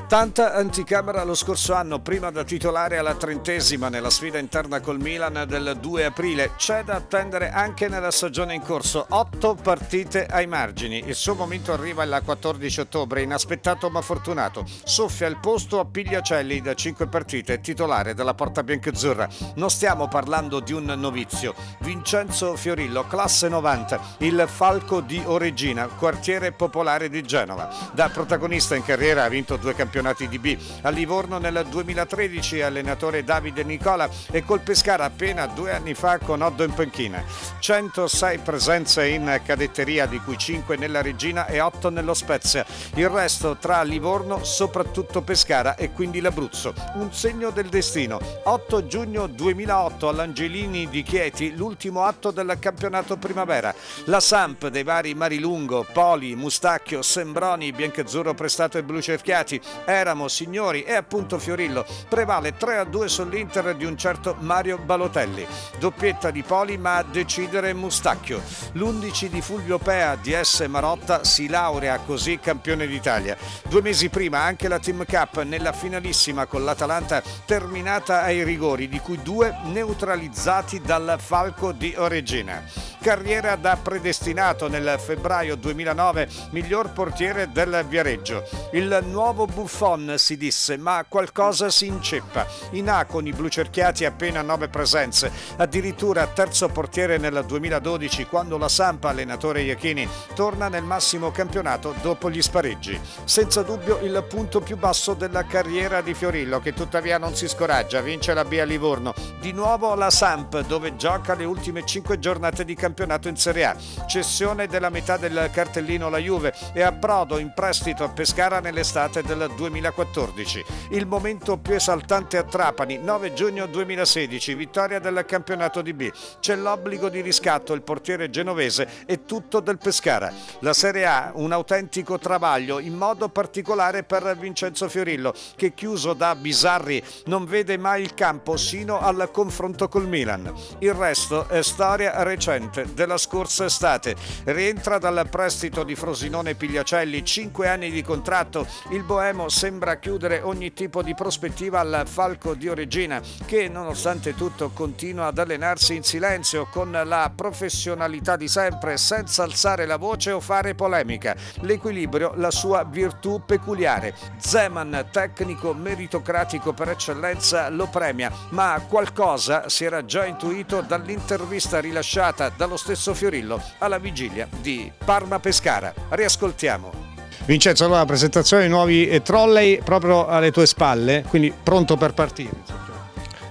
Tanta anticamera lo scorso anno, prima da titolare alla trentesima nella sfida interna col Milan del 2 aprile. C'è da attendere anche nella stagione in corso. Otto partite ai margini. Il suo momento arriva il 14 ottobre, inaspettato ma fortunato. Soffia il posto a Pigliacelli da cinque partite, titolare della porta biancazzurra. Non stiamo parlando di un novizio. Vincenzo Fiorillo, classe 90, il falco di Oregina, quartiere popolare di Genova. Da protagonista in carriera ha vinto due campionati campionati di B. A Livorno nel 2013 allenatore Davide Nicola e col Pescara appena due anni fa con Oddo in panchina. 106 presenze in cadetteria di cui 5 nella Regina e 8 nello Spezia. Il resto tra Livorno, soprattutto Pescara e quindi l'Abruzzo. Un segno del destino. 8 giugno 2008 all'Angelini di Chieti l'ultimo atto del campionato primavera. La Samp dei vari Marilungo, Poli, Mustacchio, Sembroni, Biancazzurro Prestato e Cerchiati Eramo, Signori e appunto Fiorillo. Prevale 3 a 2 sull'Inter di un certo Mario Balotelli. Doppietta di Poli ma a decidere Mustacchio. L'11 di Fulvio Pea, di S. Marotta, si laurea così campione d'Italia. Due mesi prima anche la Team Cup nella finalissima con l'Atalanta terminata ai rigori, di cui due neutralizzati dal Falco di Oregina. Carriera da predestinato nel febbraio 2009, miglior portiere del Viareggio. Il nuovo buffone phon, si disse, ma qualcosa si inceppa. In A con i blucerchiati appena 9 presenze, addirittura terzo portiere nel 2012 quando la Sampa, allenatore Iachini, torna nel massimo campionato dopo gli spareggi. Senza dubbio il punto più basso della carriera di Fiorillo che tuttavia non si scoraggia, vince la B a Livorno. Di nuovo la Samp dove gioca le ultime 5 giornate di campionato in Serie A. Cessione della metà del cartellino la Juve e approdo in prestito a Pescara nell'estate del 2012. 2014. Il momento più esaltante a Trapani, 9 giugno 2016, vittoria del campionato di B. C'è l'obbligo di riscatto, il portiere genovese e tutto del Pescara. La Serie A, un autentico travaglio, in modo particolare per Vincenzo Fiorillo, che chiuso da Bizarri non vede mai il campo sino al confronto col Milan. Il resto è storia recente della scorsa estate. Rientra dal prestito di Frosinone Pigliacelli, 5 anni di contratto, il Boemo sembra chiudere ogni tipo di prospettiva al Falco di Origina, che nonostante tutto continua ad allenarsi in silenzio con la professionalità di sempre, senza alzare la voce o fare polemica. L'equilibrio, la sua virtù peculiare. Zeman, tecnico meritocratico per eccellenza, lo premia, ma qualcosa si era già intuito dall'intervista rilasciata dallo stesso Fiorillo alla vigilia di Parma-Pescara. Riascoltiamo. Vincenzo, allora la presentazione dei nuovi eh, trolley proprio alle tue spalle, quindi pronto per partire.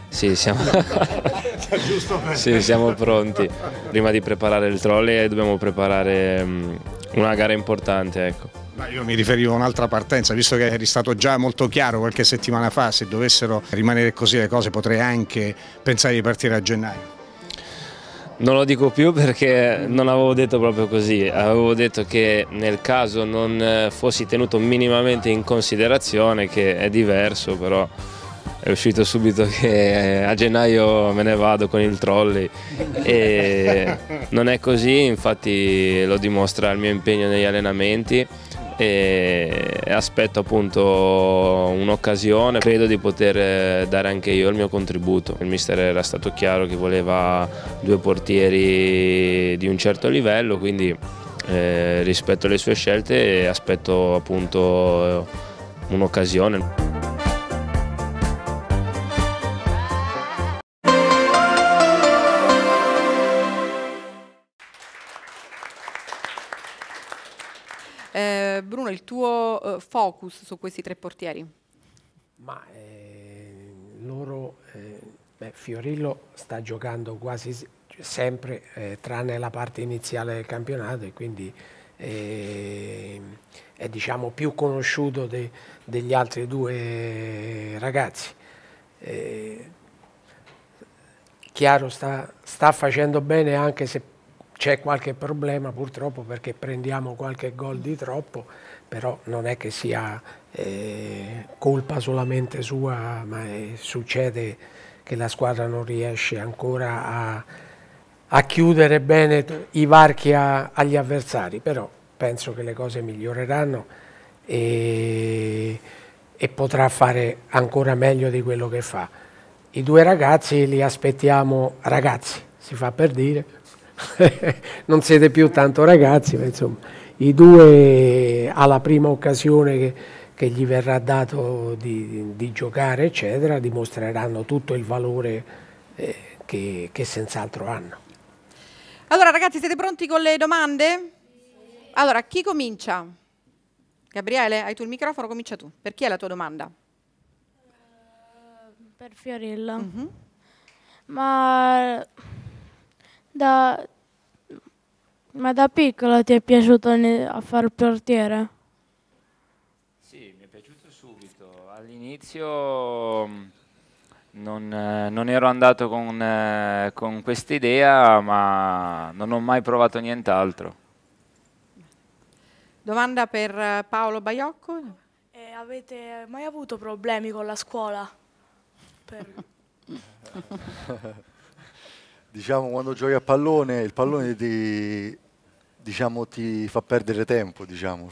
Sì siamo... sì, siamo... pronti. Prima di preparare il trolley eh, dobbiamo preparare mm, una gara importante, ecco. Ma io mi riferivo a un'altra partenza, visto che eri stato già molto chiaro qualche settimana fa, se dovessero rimanere così le cose potrei anche pensare di partire a gennaio. Non lo dico più perché non avevo detto proprio così, avevo detto che nel caso non eh, fossi tenuto minimamente in considerazione, che è diverso però è uscito subito che eh, a gennaio me ne vado con il trolley e non è così, infatti lo dimostra il mio impegno negli allenamenti e aspetto appunto un'occasione, credo di poter eh, dare anche io il mio contributo. Il mister era stato chiaro che voleva due portieri di un certo livello, quindi eh, rispetto alle sue scelte aspetto appunto eh, un'occasione. Bruno, il tuo eh, focus su questi tre portieri? Ma eh, loro, eh, beh, Fiorillo sta giocando quasi sempre, eh, tranne la parte iniziale del campionato e quindi eh, è diciamo, più conosciuto de, degli altri due ragazzi. Eh, chiaro, sta, sta facendo bene anche se c'è qualche problema purtroppo perché prendiamo qualche gol di troppo, però non è che sia eh, colpa solamente sua, ma eh, succede che la squadra non riesce ancora a, a chiudere bene i varchi a, agli avversari, però penso che le cose miglioreranno e, e potrà fare ancora meglio di quello che fa. I due ragazzi li aspettiamo ragazzi, si fa per dire non siete più tanto ragazzi, ma insomma, i due alla prima occasione che, che gli verrà dato di, di, giocare, eccetera, dimostreranno tutto il valore eh, che, che senz'altro hanno. Allora ragazzi, siete pronti con le domande? Allora, chi comincia? Gabriele, hai tu il microfono, comincia tu. Per chi è la tua domanda? Uh, per Fiorella. Uh mhm. -huh. Ma da... Ma da piccolo ti è piaciuto a fare portiere? Sì, mi è piaciuto subito. All'inizio... Mm, non, eh, non, ero andato con, eh, con quest'idea, ma non ho mai provato nient'altro. Domanda per eh, Paolo Baiocco. Eh, avete mai avuto problemi con la scuola? Per... diciamo, quando giochi a pallone, il pallone ti, diciamo, ti fa perdere tempo, diciamo,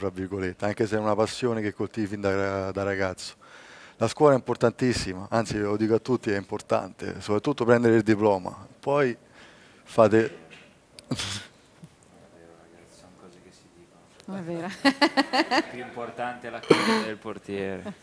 anche se è una passione che coltivi fin da, da ragazzo. La scuola è importantissima, anzi lo dico a tutti, è importante, soprattutto prendere il diploma. Poi fate... Non è vero. più importante è la carriera del portiere.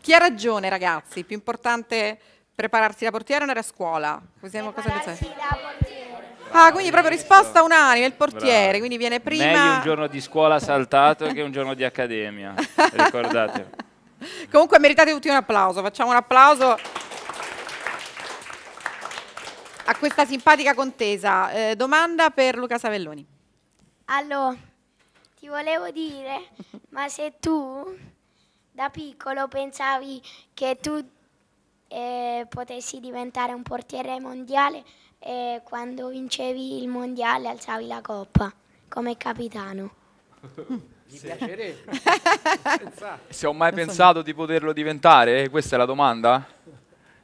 Chi ha ragione, ragazzi? Più importante Prepararsi da portiere o andare a scuola? Cosiamo, Prepararsi cosa da portiere. Ah, quindi proprio risposta unanime, il portiere, Bravo. quindi viene prima... Meglio un giorno di scuola saltato che un giorno di accademia, ricordate. Comunque meritate tutti un applauso, facciamo un applauso a questa simpatica contesa. Eh, domanda per Luca Savelloni. Allora, ti volevo dire, ma se tu da piccolo pensavi che tutti eh, potessi diventare un portiere mondiale e quando vincevi il mondiale alzavi la coppa come capitano. Mi piacerebbe. Se ho mai pensato di poterlo diventare? Questa è la domanda?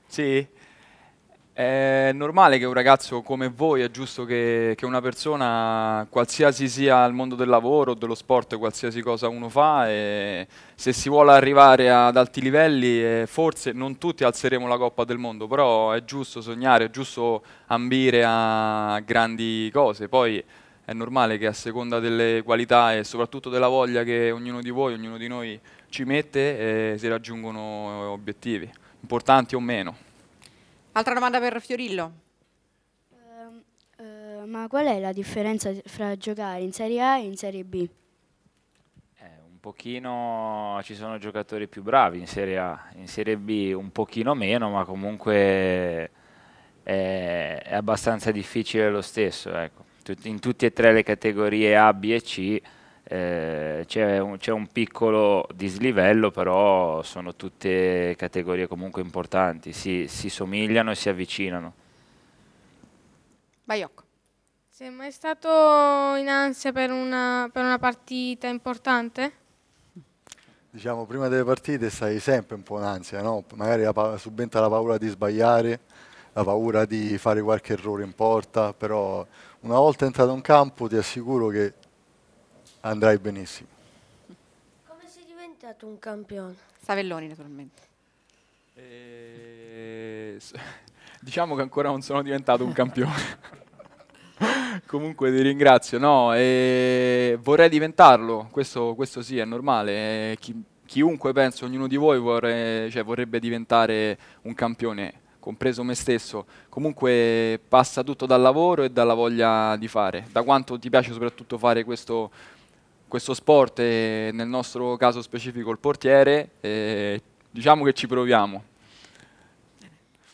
Sì? È normale che un ragazzo come voi, è giusto che, che, una persona, qualsiasi sia il mondo del lavoro, dello sport, qualsiasi cosa uno fa, e se si vuole arrivare ad alti livelli, forse non tutti alzeremo la Coppa del Mondo, però è giusto sognare, è giusto ambire a grandi cose. Poi è normale che a seconda delle qualità e soprattutto della voglia che ognuno di voi, ognuno di noi ci mette, eh, si raggiungono obiettivi, importanti o meno. Altra domanda per Fiorillo. Ehm, eh, ma qual è la differenza fra giocare in Serie A e in Serie B? Eh, un pochino ci sono giocatori più bravi in Serie A, in Serie B un pochino meno, ma comunque è, eh, è abbastanza difficile lo stesso. Ecco. Tut in tutte e tre le categorie A, B e C eh, c'è, un, c'è, un, piccolo dislivello, però sono tutte categorie comunque importanti, si, si somigliano e si avvicinano. Baiocco. Sei mai stato in ansia per una, per una partita importante? diciamo, prima delle partite stai sempre un po' in ansia, no? magari la pa- subentra la paura di sbagliare, la paura di fare qualche errore in porta, però una volta entrato in campo ti assicuro che andrai benissimo. Come sei diventato un campione? Savelloni naturalmente. E... Eh, diciamo che ancora non sono diventato un campione. Comunque ti ringrazio, no, eh, vorrei diventarlo, questo, questo, sì è normale, eh, chi, chiunque penso, ognuno di voi vorre, cioè, vorrebbe diventare un campione, compreso me stesso, comunque passa tutto dal lavoro e dalla voglia di fare, da quanto ti piace soprattutto fare questo, questo sport e nel nostro caso specifico il portiere, e diciamo che ci proviamo.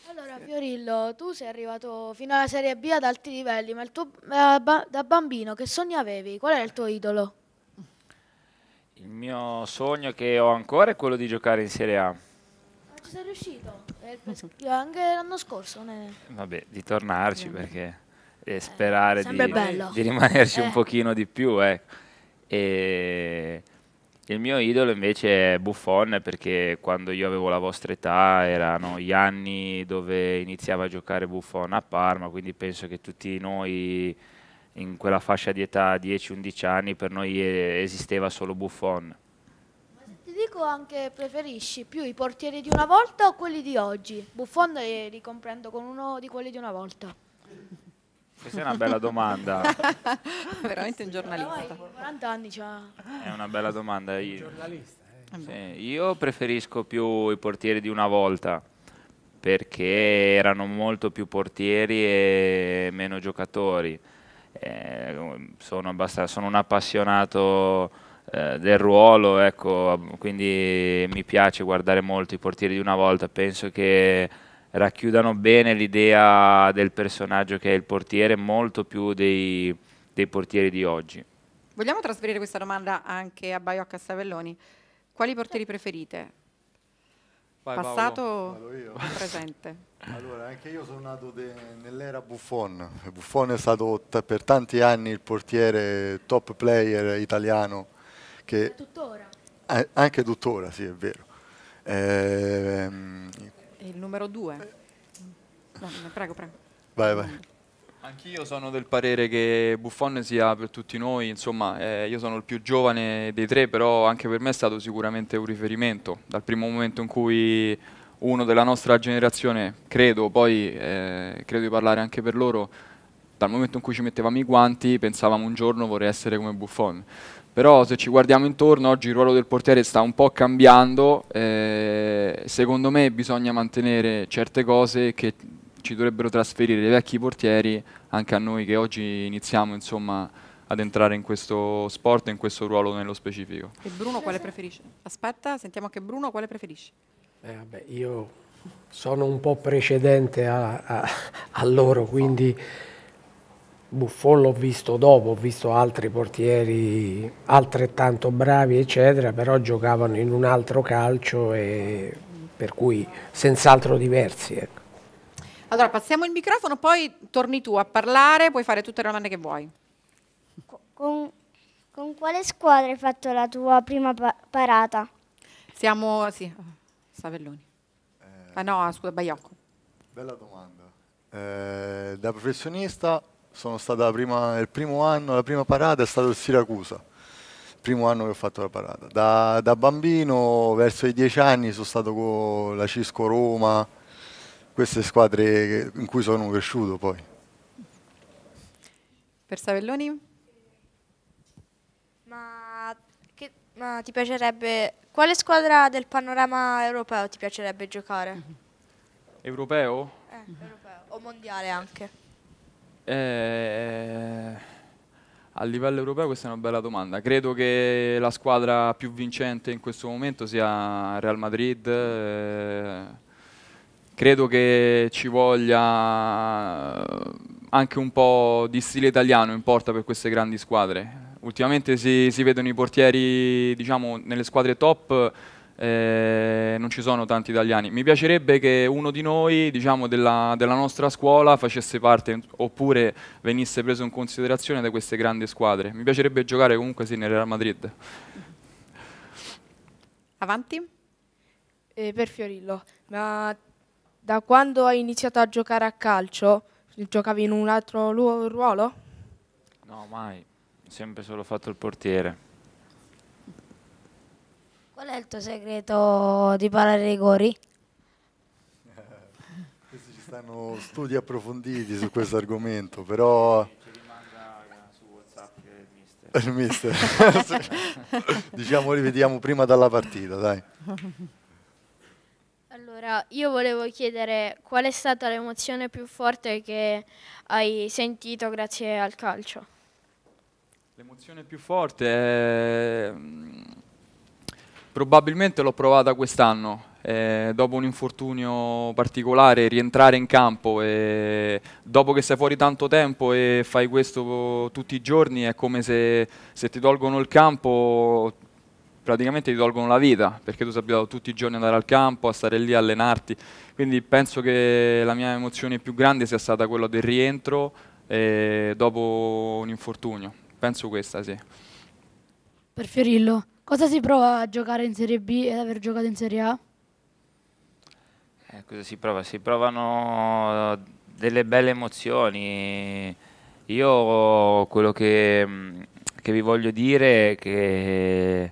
Allora Fiorillo, tu sei arrivato fino alla Serie B ad alti livelli, ma tuo, eh, da bambino che sogni avevi? Qual era il tuo idolo? Il mio sogno che ho ancora è quello di giocare in Serie A. Ma ci sei riuscito? Eh, anche l'anno scorso? Ne... Vabbè, di tornarci mm. perché e sperare eh, di, di, rimanerci eh. un pochino di più. Eh. E il mio idolo invece è Buffon perché quando io avevo la vostra età erano gli anni dove iniziava a giocare Buffon a Parma, quindi penso che tutti noi in quella fascia di età 10-11 anni per noi esisteva solo Buffon. Ma ti dico anche preferisci più i portieri di una volta o quelli di oggi? Buffon li comprendo con uno di quelli di una volta. Questa è una bella domanda. Veramente un giornalista. 40 anni già. È una bella domanda. Io, eh. Eh sì, io preferisco più i portieri di una volta perché erano molto più portieri e meno giocatori. Eh, sono, sono, un appassionato eh, del ruolo, ecco, quindi mi piace guardare molto i portieri di una volta. Penso che racchiudano bene l'idea del personaggio che è il portiere, molto più dei, dei portieri di oggi. Vogliamo trasferire questa domanda anche a Baiocca Stavelloni. Quali portieri preferite? Vai, passato o presente. Allora, anche io sono nato nell'era Buffon. Buffon è stato per tanti anni il portiere top player italiano. Che è tuttora? Eh, anche tuttora, sì, è vero. Eh, il numero due. No, prego, prego. Vai, vai. Anch'io sono del parere che Buffon sia per tutti noi, insomma, eh, io sono il più giovane dei tre, però anche per me è stato sicuramente un riferimento, dal primo momento in cui uno della nostra generazione, credo, poi eh, credo di parlare anche per loro, dal momento in cui ci mettevamo i guanti pensavamo un giorno vorrei essere come Buffon però se ci guardiamo intorno oggi il ruolo del portiere sta un po' cambiando, eh, secondo me bisogna mantenere certe cose che ci dovrebbero trasferire i vecchi portieri anche a noi che oggi iniziamo insomma, ad entrare in questo sport e in questo ruolo nello specifico. E Bruno quale preferisce? Aspetta, sentiamo anche Bruno quale preferisce. Eh, vabbè, io sono un po' precedente a, a, a loro, quindi... Oh Buffon l'ho visto dopo, ho visto altri portieri altrettanto bravi, eccetera, però giocavano in un altro calcio e per cui senz'altro diversi. Ecco. Allora passiamo il microfono, poi torni tu a parlare, puoi fare tutte le domande che vuoi. Con, con quale squadra hai fatto la tua prima parata? Siamo, sì, Savelloni. Eh, ah no, scusa, Baiocco. Bella domanda. Eh, da professionista sono stata prima, il primo anno, la prima parata è stato il Siracusa, il primo anno che ho fatto la parata. Da, da bambino, verso i dieci anni, sono stato con la Cisco Roma, queste squadre in cui sono cresciuto poi. Per Savelloni? Ma, che, ma ti piacerebbe, quale squadra del panorama europeo ti piacerebbe giocare? Europeo? Eh, europeo, o mondiale anche. Eh, a livello europeo questa è una bella domanda. Credo che la squadra più vincente in questo momento sia Real Madrid. Eh, credo che ci voglia eh, anche un po' di stile italiano in porta per queste grandi squadre. Ultimamente si, si vedono i portieri diciamo, nelle squadre top eh, non ci sono tanti italiani. Mi piacerebbe che uno di noi, diciamo, della, della, nostra scuola facesse parte oppure venisse preso in considerazione da queste grandi squadre. Mi piacerebbe giocare comunque sì nel Real Madrid. Avanti. Eh, per Fiorillo, ma da quando hai iniziato a giocare a calcio giocavi in un altro ruolo? No, mai. Sempre solo fatto il portiere. Qual è il tuo segreto di parare i rigori? Questi ci stanno studi approfonditi su questo argomento, però... il mister. Il mister. diciamo rivediamo prima dalla partita, dai. Allora, io volevo chiedere qual è stata l'emozione più forte che hai sentito grazie al calcio? L'emozione più forte è eh, Probabilmente l'ho provata quest'anno, eh, dopo un infortunio particolare, rientrare in campo e dopo che sei fuori tanto tempo e fai questo tutti i giorni è come se, se ti tolgono il campo praticamente ti tolgono la vita perché tu sei abituato tutti i giorni ad andare al campo, a stare lì, a allenarti. Quindi penso che la mia emozione più grande sia stata quella del rientro eh, dopo un infortunio. Penso questa, sì. Per Fiorillo, Cosa si prova a giocare in Serie B ed aver giocato in Serie A? Eh, cosa si prova? Si provano eh, delle belle emozioni. Io quello che, mm, che vi voglio dire è che eh,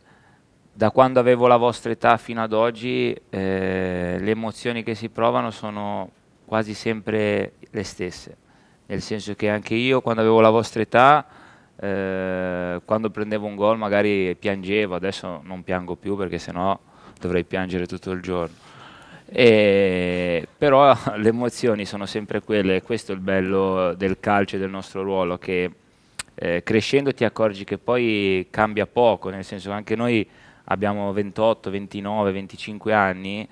da quando avevo la vostra età fino ad oggi eh, le emozioni che si provano sono quasi sempre le stesse, nel senso che anche io quando avevo la vostra età eh, quando prendevo un gol magari piangevo, adesso non piango più perché sennò dovrei piangere tutto il giorno. E, però le emozioni sono sempre quelle, questo è il bello del calcio e del nostro ruolo, che eh, crescendo ti accorgi che poi cambia poco, nel senso che anche noi abbiamo 28, 29, 25 anni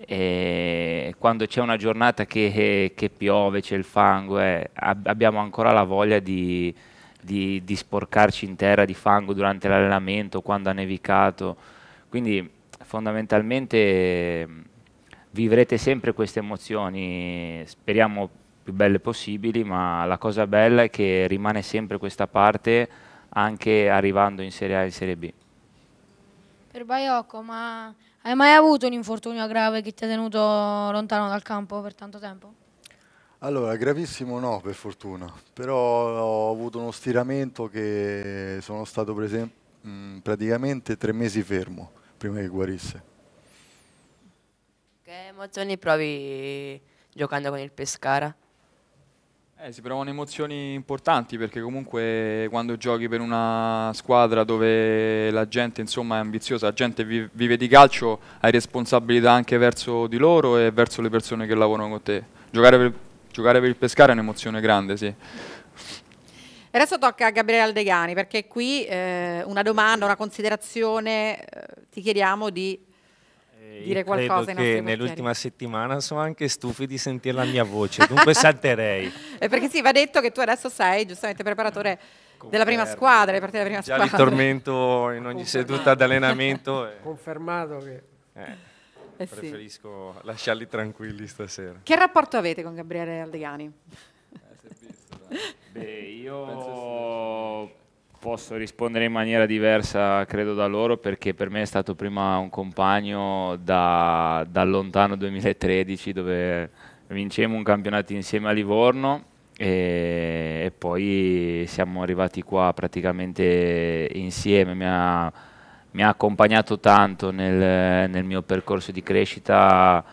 e quando c'è una giornata che, che piove, c'è il fango, eh, abbiamo ancora la voglia di, di, di sporcarci in terra di fango durante l'allenamento, quando ha nevicato. Quindi fondamentalmente vivrete sempre queste emozioni, speriamo più belle possibili, ma la cosa bella è che rimane sempre questa parte anche arrivando in Serie A e in Serie B. Per Baiocco, ma hai mai avuto un infortunio grave che ti ha tenuto lontano dal campo per tanto tempo? Allora, gravissimo no, per fortuna, però ho avuto uno stiramento che sono stato prese- mh, mm, praticamente tre mesi fermo prima che guarisse. Che emozioni provi giocando con il Pescara? Eh, si provano emozioni importanti perché comunque quando giochi per una squadra dove la gente insomma, è ambiziosa, la gente vive di calcio, hai responsabilità anche verso di loro e verso le persone che lavorano con te. Giocare per giocare per il Pescara è un'emozione grande, sì. Adesso tocca a Gabriele Aldegani perché qui eh, una domanda, una considerazione, eh, ti chiediamo di eh, dire qualcosa. Credo nell'ultima settimana sono anche stufi di sentire la mia voce, dunque salterei. Eh, perché sì, va detto che tu adesso sei giustamente preparatore Confermo. della prima squadra, le partite della prima Già squadra. Già li tormento in ogni Confermato. seduta d'allenamento. E... Confermato che... Eh sì. Preferisco lasciarli tranquilli stasera. Che rapporto avete con Gabriele Aldegani? Beh, io posso rispondere in maniera diversa, credo, da loro, perché per me è stato prima un compagno da, da lontano 2013, dove vincemmo un campionato insieme a Livorno e, e poi siamo arrivati qua praticamente insieme. Mi ha mi ha accompagnato tanto nel, nel mio percorso di crescita,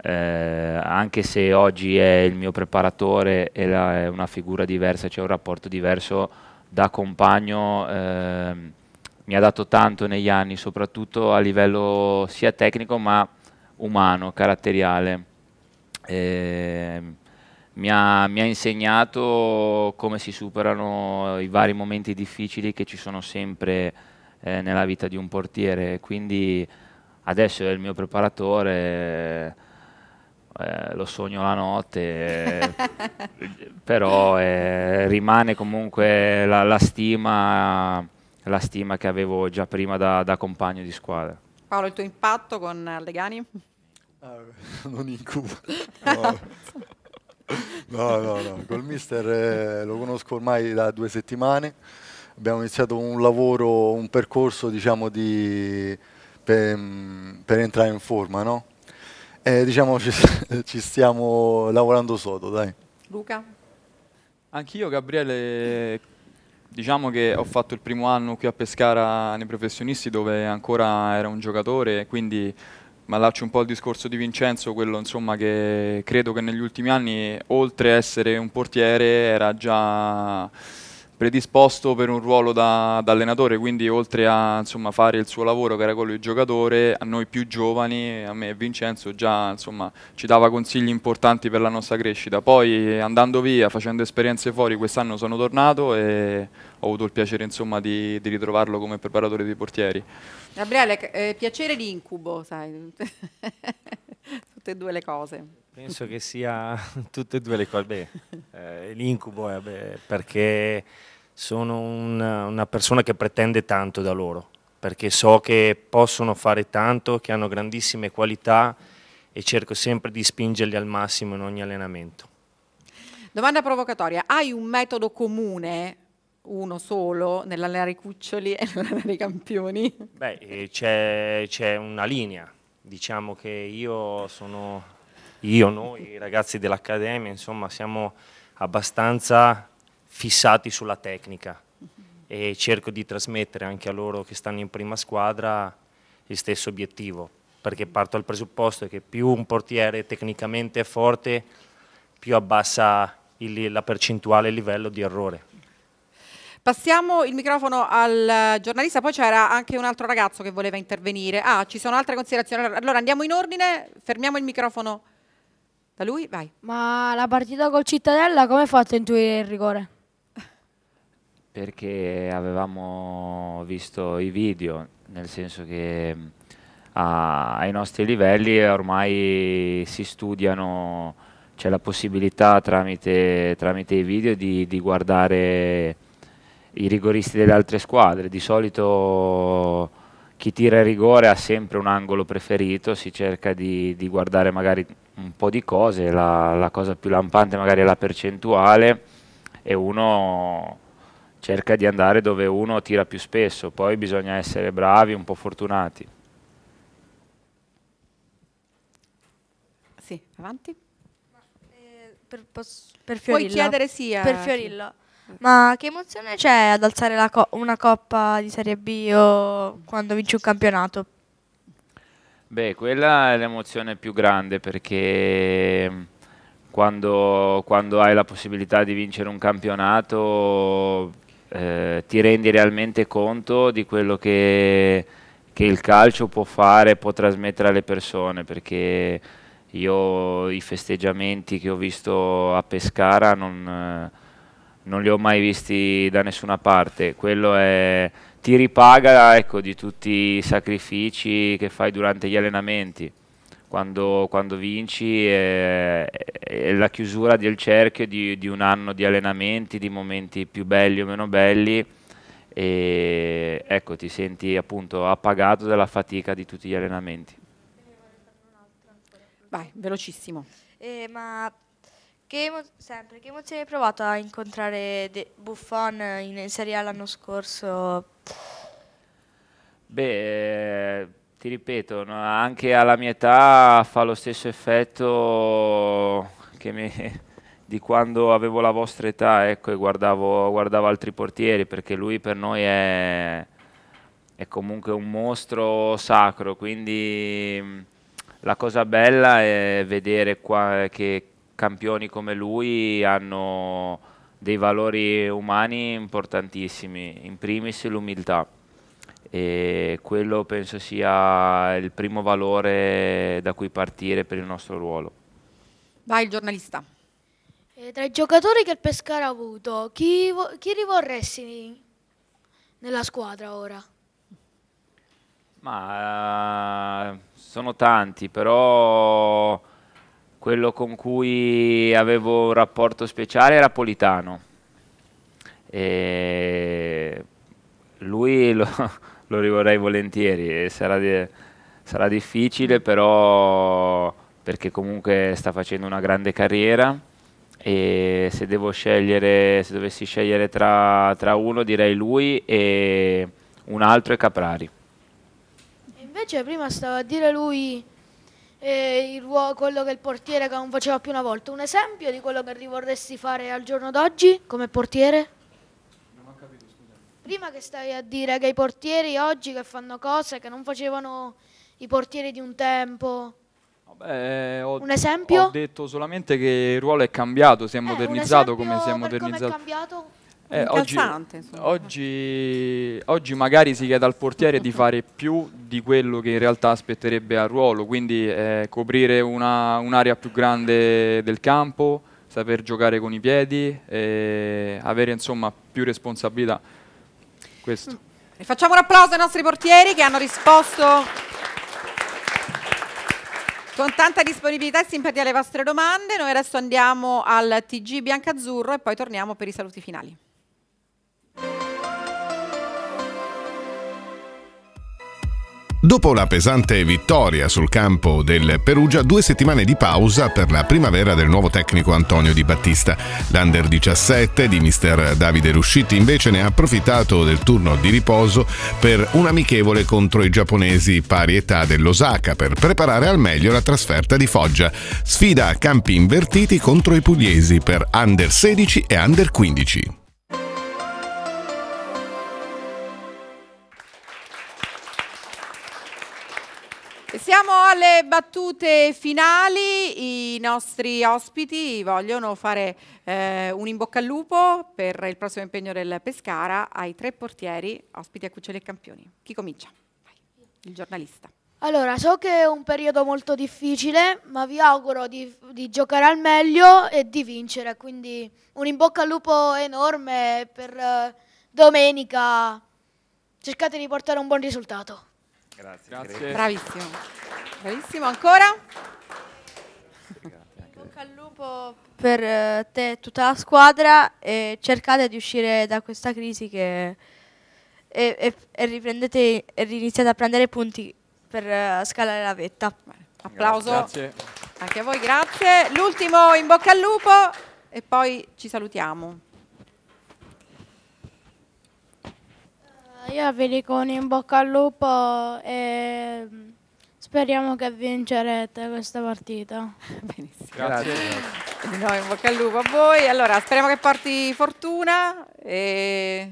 eh, anche se oggi è il mio preparatore e è una figura diversa, c'è cioè un rapporto diverso da compagno, eh, mi ha dato tanto negli anni, soprattutto a livello sia tecnico ma umano, caratteriale. Eh, mi ha, mi ha, insegnato come si superano i vari momenti difficili che ci sono sempre eh, nella vita di un portiere, quindi adesso è il mio preparatore, eh, eh lo sogno la notte, però eh, rimane comunque la, la, stima, la, stima, che avevo già prima da, da compagno di squadra. Paolo, il tuo impatto con Legani? Uh, eh, non incubo. No. no, no, no. Col mister eh, lo conosco ormai da due settimane abbiamo iniziato un lavoro, un percorso diciamo, di, per, per, entrare in forma, no? E diciamo ci, ci stiamo lavorando sotto, dai. Luca? Anch'io, Gabriele, diciamo che ho fatto il primo anno qui a Pescara nei professionisti dove ancora era un giocatore, quindi mi allaccio un po' al discorso di Vincenzo, quello insomma che credo che negli ultimi anni, oltre a essere un portiere, era già predisposto per un ruolo da, da allenatore, quindi oltre a insomma, fare il suo lavoro che era quello di giocatore, a noi più giovani, a me e Vincenzo già insomma, ci dava consigli importanti per la nostra crescita. Poi andando via, facendo esperienze fuori, quest'anno sono tornato e ho avuto il piacere insomma, di, di, ritrovarlo come preparatore di portieri. Gabriele, eh, piacere di incubo, sai, tutte e due le cose. Penso che sia tutte e due le cose. Beh, eh, l'incubo è eh, beh, perché sono una, una persona che pretende tanto da loro, perché so che possono fare tanto, che hanno grandissime qualità e cerco sempre di spingerli al massimo in ogni allenamento. Domanda provocatoria, hai un metodo comune, uno solo, nell'allenare i cuccioli e nell'allenare i campioni? Beh, eh, c'è, una linea, diciamo che io sono, io, noi, i ragazzi dell'Accademia, insomma, siamo abbastanza fissati sulla tecnica e cerco di trasmettere anche a loro che stanno in prima squadra il stesso obiettivo, perché parto dal presupposto che più un portiere tecnicamente è forte, più abbassa il, la percentuale e il livello di errore. Passiamo il microfono al giornalista, poi c'era anche un altro ragazzo che voleva intervenire. Ah, ci sono altre considerazioni. Allora andiamo in ordine, fermiamo il microfono da lui, vai. Ma la partita col Cittadella come ha a intuire il rigore? perché avevamo visto i video, nel senso che a, ai nostri livelli ormai si studiano, c'è la possibilità tramite, tramite i video di, di, guardare i rigoristi delle altre squadre. Di solito chi tira il rigore ha sempre un angolo preferito, si cerca di, di guardare magari un po' di cose, la, la cosa più lampante magari è la percentuale e uno cerca di andare dove uno tira più spesso, poi bisogna essere bravi, un po' fortunati. Sì, avanti. Ma, eh, per, per Puoi chiedere sì a... Per Fiorillo. Ma che emozione c'è ad alzare co una coppa di Serie B o quando vinci un campionato? Beh, quella è l'emozione più grande perché mm, quando, quando, hai la possibilità di vincere un campionato eh, ti rendi realmente conto di quello che, che, il calcio può fare, può trasmettere alle persone, perché io i festeggiamenti che ho visto a Pescara non, eh, non li ho mai visti da nessuna parte, quello è, ti ripaga ecco, di tutti i sacrifici che fai durante gli allenamenti quando, quando vinci è, è, la chiusura del cerchio di, di, un anno di allenamenti, di momenti più belli o meno belli e ecco ti senti appunto appagato dalla fatica di tutti gli allenamenti. Vai, velocissimo. Eh, ma che, emo- sempre, che emozione hai provato a incontrare De Buffon in Serie A l'anno scorso? Beh, eh, ti ripeto, anche alla mia età fa lo stesso effetto mi, di quando avevo la vostra età ecco, e guardavo, guardavo, altri portieri, perché lui per noi è, è comunque un mostro sacro, quindi mm, la cosa bella è vedere qua, che campioni come lui hanno dei valori umani importantissimi, in primis l'umiltà e quello penso sia il primo valore da cui partire per il nostro ruolo. Vai il giornalista. E eh, tra i giocatori che il Pescara ha avuto, chi, chi rivorresti nella squadra ora? Ma eh, sono tanti, però quello con cui avevo un rapporto speciale era Politano. E lui lo, lo rivorrei volentieri. Sarà, di, sarà difficile, però perché comunque sta facendo una grande carriera e se devo scegliere, se dovessi scegliere tra, tra uno direi lui e un altro è Caprari. Invece prima stava a dire lui eh, ruolo, quello che il portiere che non faceva più una volta, un esempio di quello che vorresti fare al giorno d'oggi come portiere? Non ho capito, scusami. Prima che stai a dire che i portieri oggi che fanno cose che non facevano i portieri di un tempo. Beh, ho, un esempio? Ho detto solamente che il ruolo è cambiato, si è eh, modernizzato come si è modernizzato. Come è cambiato? Eh, oggi, oggi, oggi, magari si chiede al portiere di fare più di quello che in realtà aspetterebbe al ruolo, quindi eh, coprire un'area più grande del campo, saper giocare con i piedi, eh, avere insomma più responsabilità. Questo. Mm. E facciamo un applauso ai nostri portieri che hanno risposto con tanta disponibilità e simpatia alle vostre domande. Noi adesso andiamo al TG Biancazzurro e poi torniamo per i saluti finali. Dopo la pesante vittoria sul campo del Perugia, due settimane di pausa per la primavera del nuovo tecnico Antonio Di Battista. L'under 17 di mister Davide Ruscitti invece ne ha approfittato del turno di riposo per un amichevole contro i giapponesi pari età dell'Osaka per preparare al meglio la trasferta di Foggia. Sfida a campi invertiti contro i pugliesi per under 16 e under 15. Siamo alle battute finali, i nostri ospiti vogliono fare eh, un in bocca al lupo per il prossimo impegno del Pescara ai tre portieri, ospiti a Cuccioli e Campioni. Chi comincia? Vai. Il giornalista. Allora, so che è un periodo molto difficile, ma vi auguro di, di giocare al meglio e di vincere, quindi un in bocca al lupo enorme per eh, domenica. Cercate di portare un buon risultato. Grazie. Grazie. Bravissimo. Bravissimo. Ancora? Bocca al lupo per eh, te e tutta la squadra e cercate di uscire da questa crisi che... e, e, e riprendete e riniziate a prendere punti per eh, scalare la vetta. Applauso grazie. anche a voi, grazie. L'ultimo in bocca al lupo e poi ci salutiamo. Io vi dico in bocca al lupo e mm, speriamo che vincerete questa partita. Benissimo. Grazie. Grazie. No, in bocca al lupo a voi. Allora, speriamo che porti fortuna e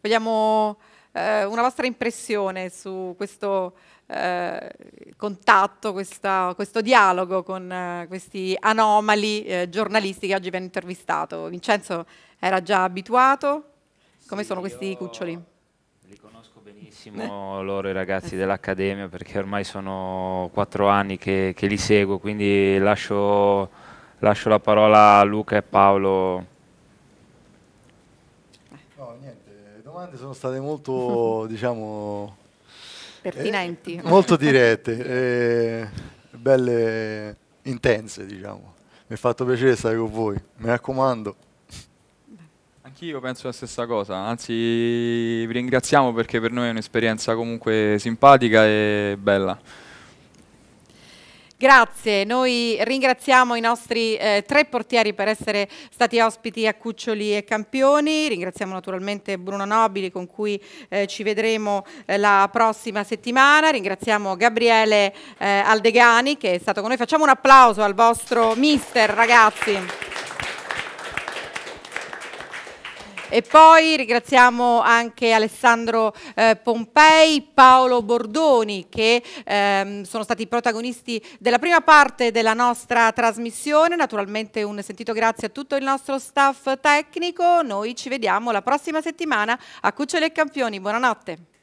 vogliamo eh, una vostra impressione su questo eh, contatto, questa, questo dialogo con eh, questi anomali eh, giornalisti che oggi abbiamo intervistato. Vincenzo era già abituato? Come sì, sono questi io... cuccioli? Li conosco benissimo eh. loro i ragazzi eh dell'Accademia perché ormai sono quattro anni che, che, li seguo, quindi lascio, lascio la parola a Luca e Paolo. No, niente, le domande sono state molto, diciamo... Pertinenti. Eh, molto dirette, eh, belle, intense, diciamo. Mi è fatto piacere stare con voi, mi raccomando. Anch'io penso la stessa cosa, anzi vi ringraziamo perché per noi è un'esperienza comunque simpatica e bella. Grazie, noi ringraziamo i nostri eh, tre portieri per essere stati ospiti a Cuccioli e Campioni, ringraziamo naturalmente Bruno Nobili con cui eh, ci vedremo eh, la prossima settimana, ringraziamo Gabriele eh, Aldegani che è stato con noi, facciamo un applauso al vostro mister ragazzi. E poi ringraziamo anche Alessandro eh, Pompei, Paolo Bordoni che ehm, sono stati i protagonisti della prima parte della nostra trasmissione. Naturalmente un sentito grazie a tutto il nostro staff tecnico. Noi ci vediamo la prossima settimana a Cuccioli e Campioni. Buonanotte.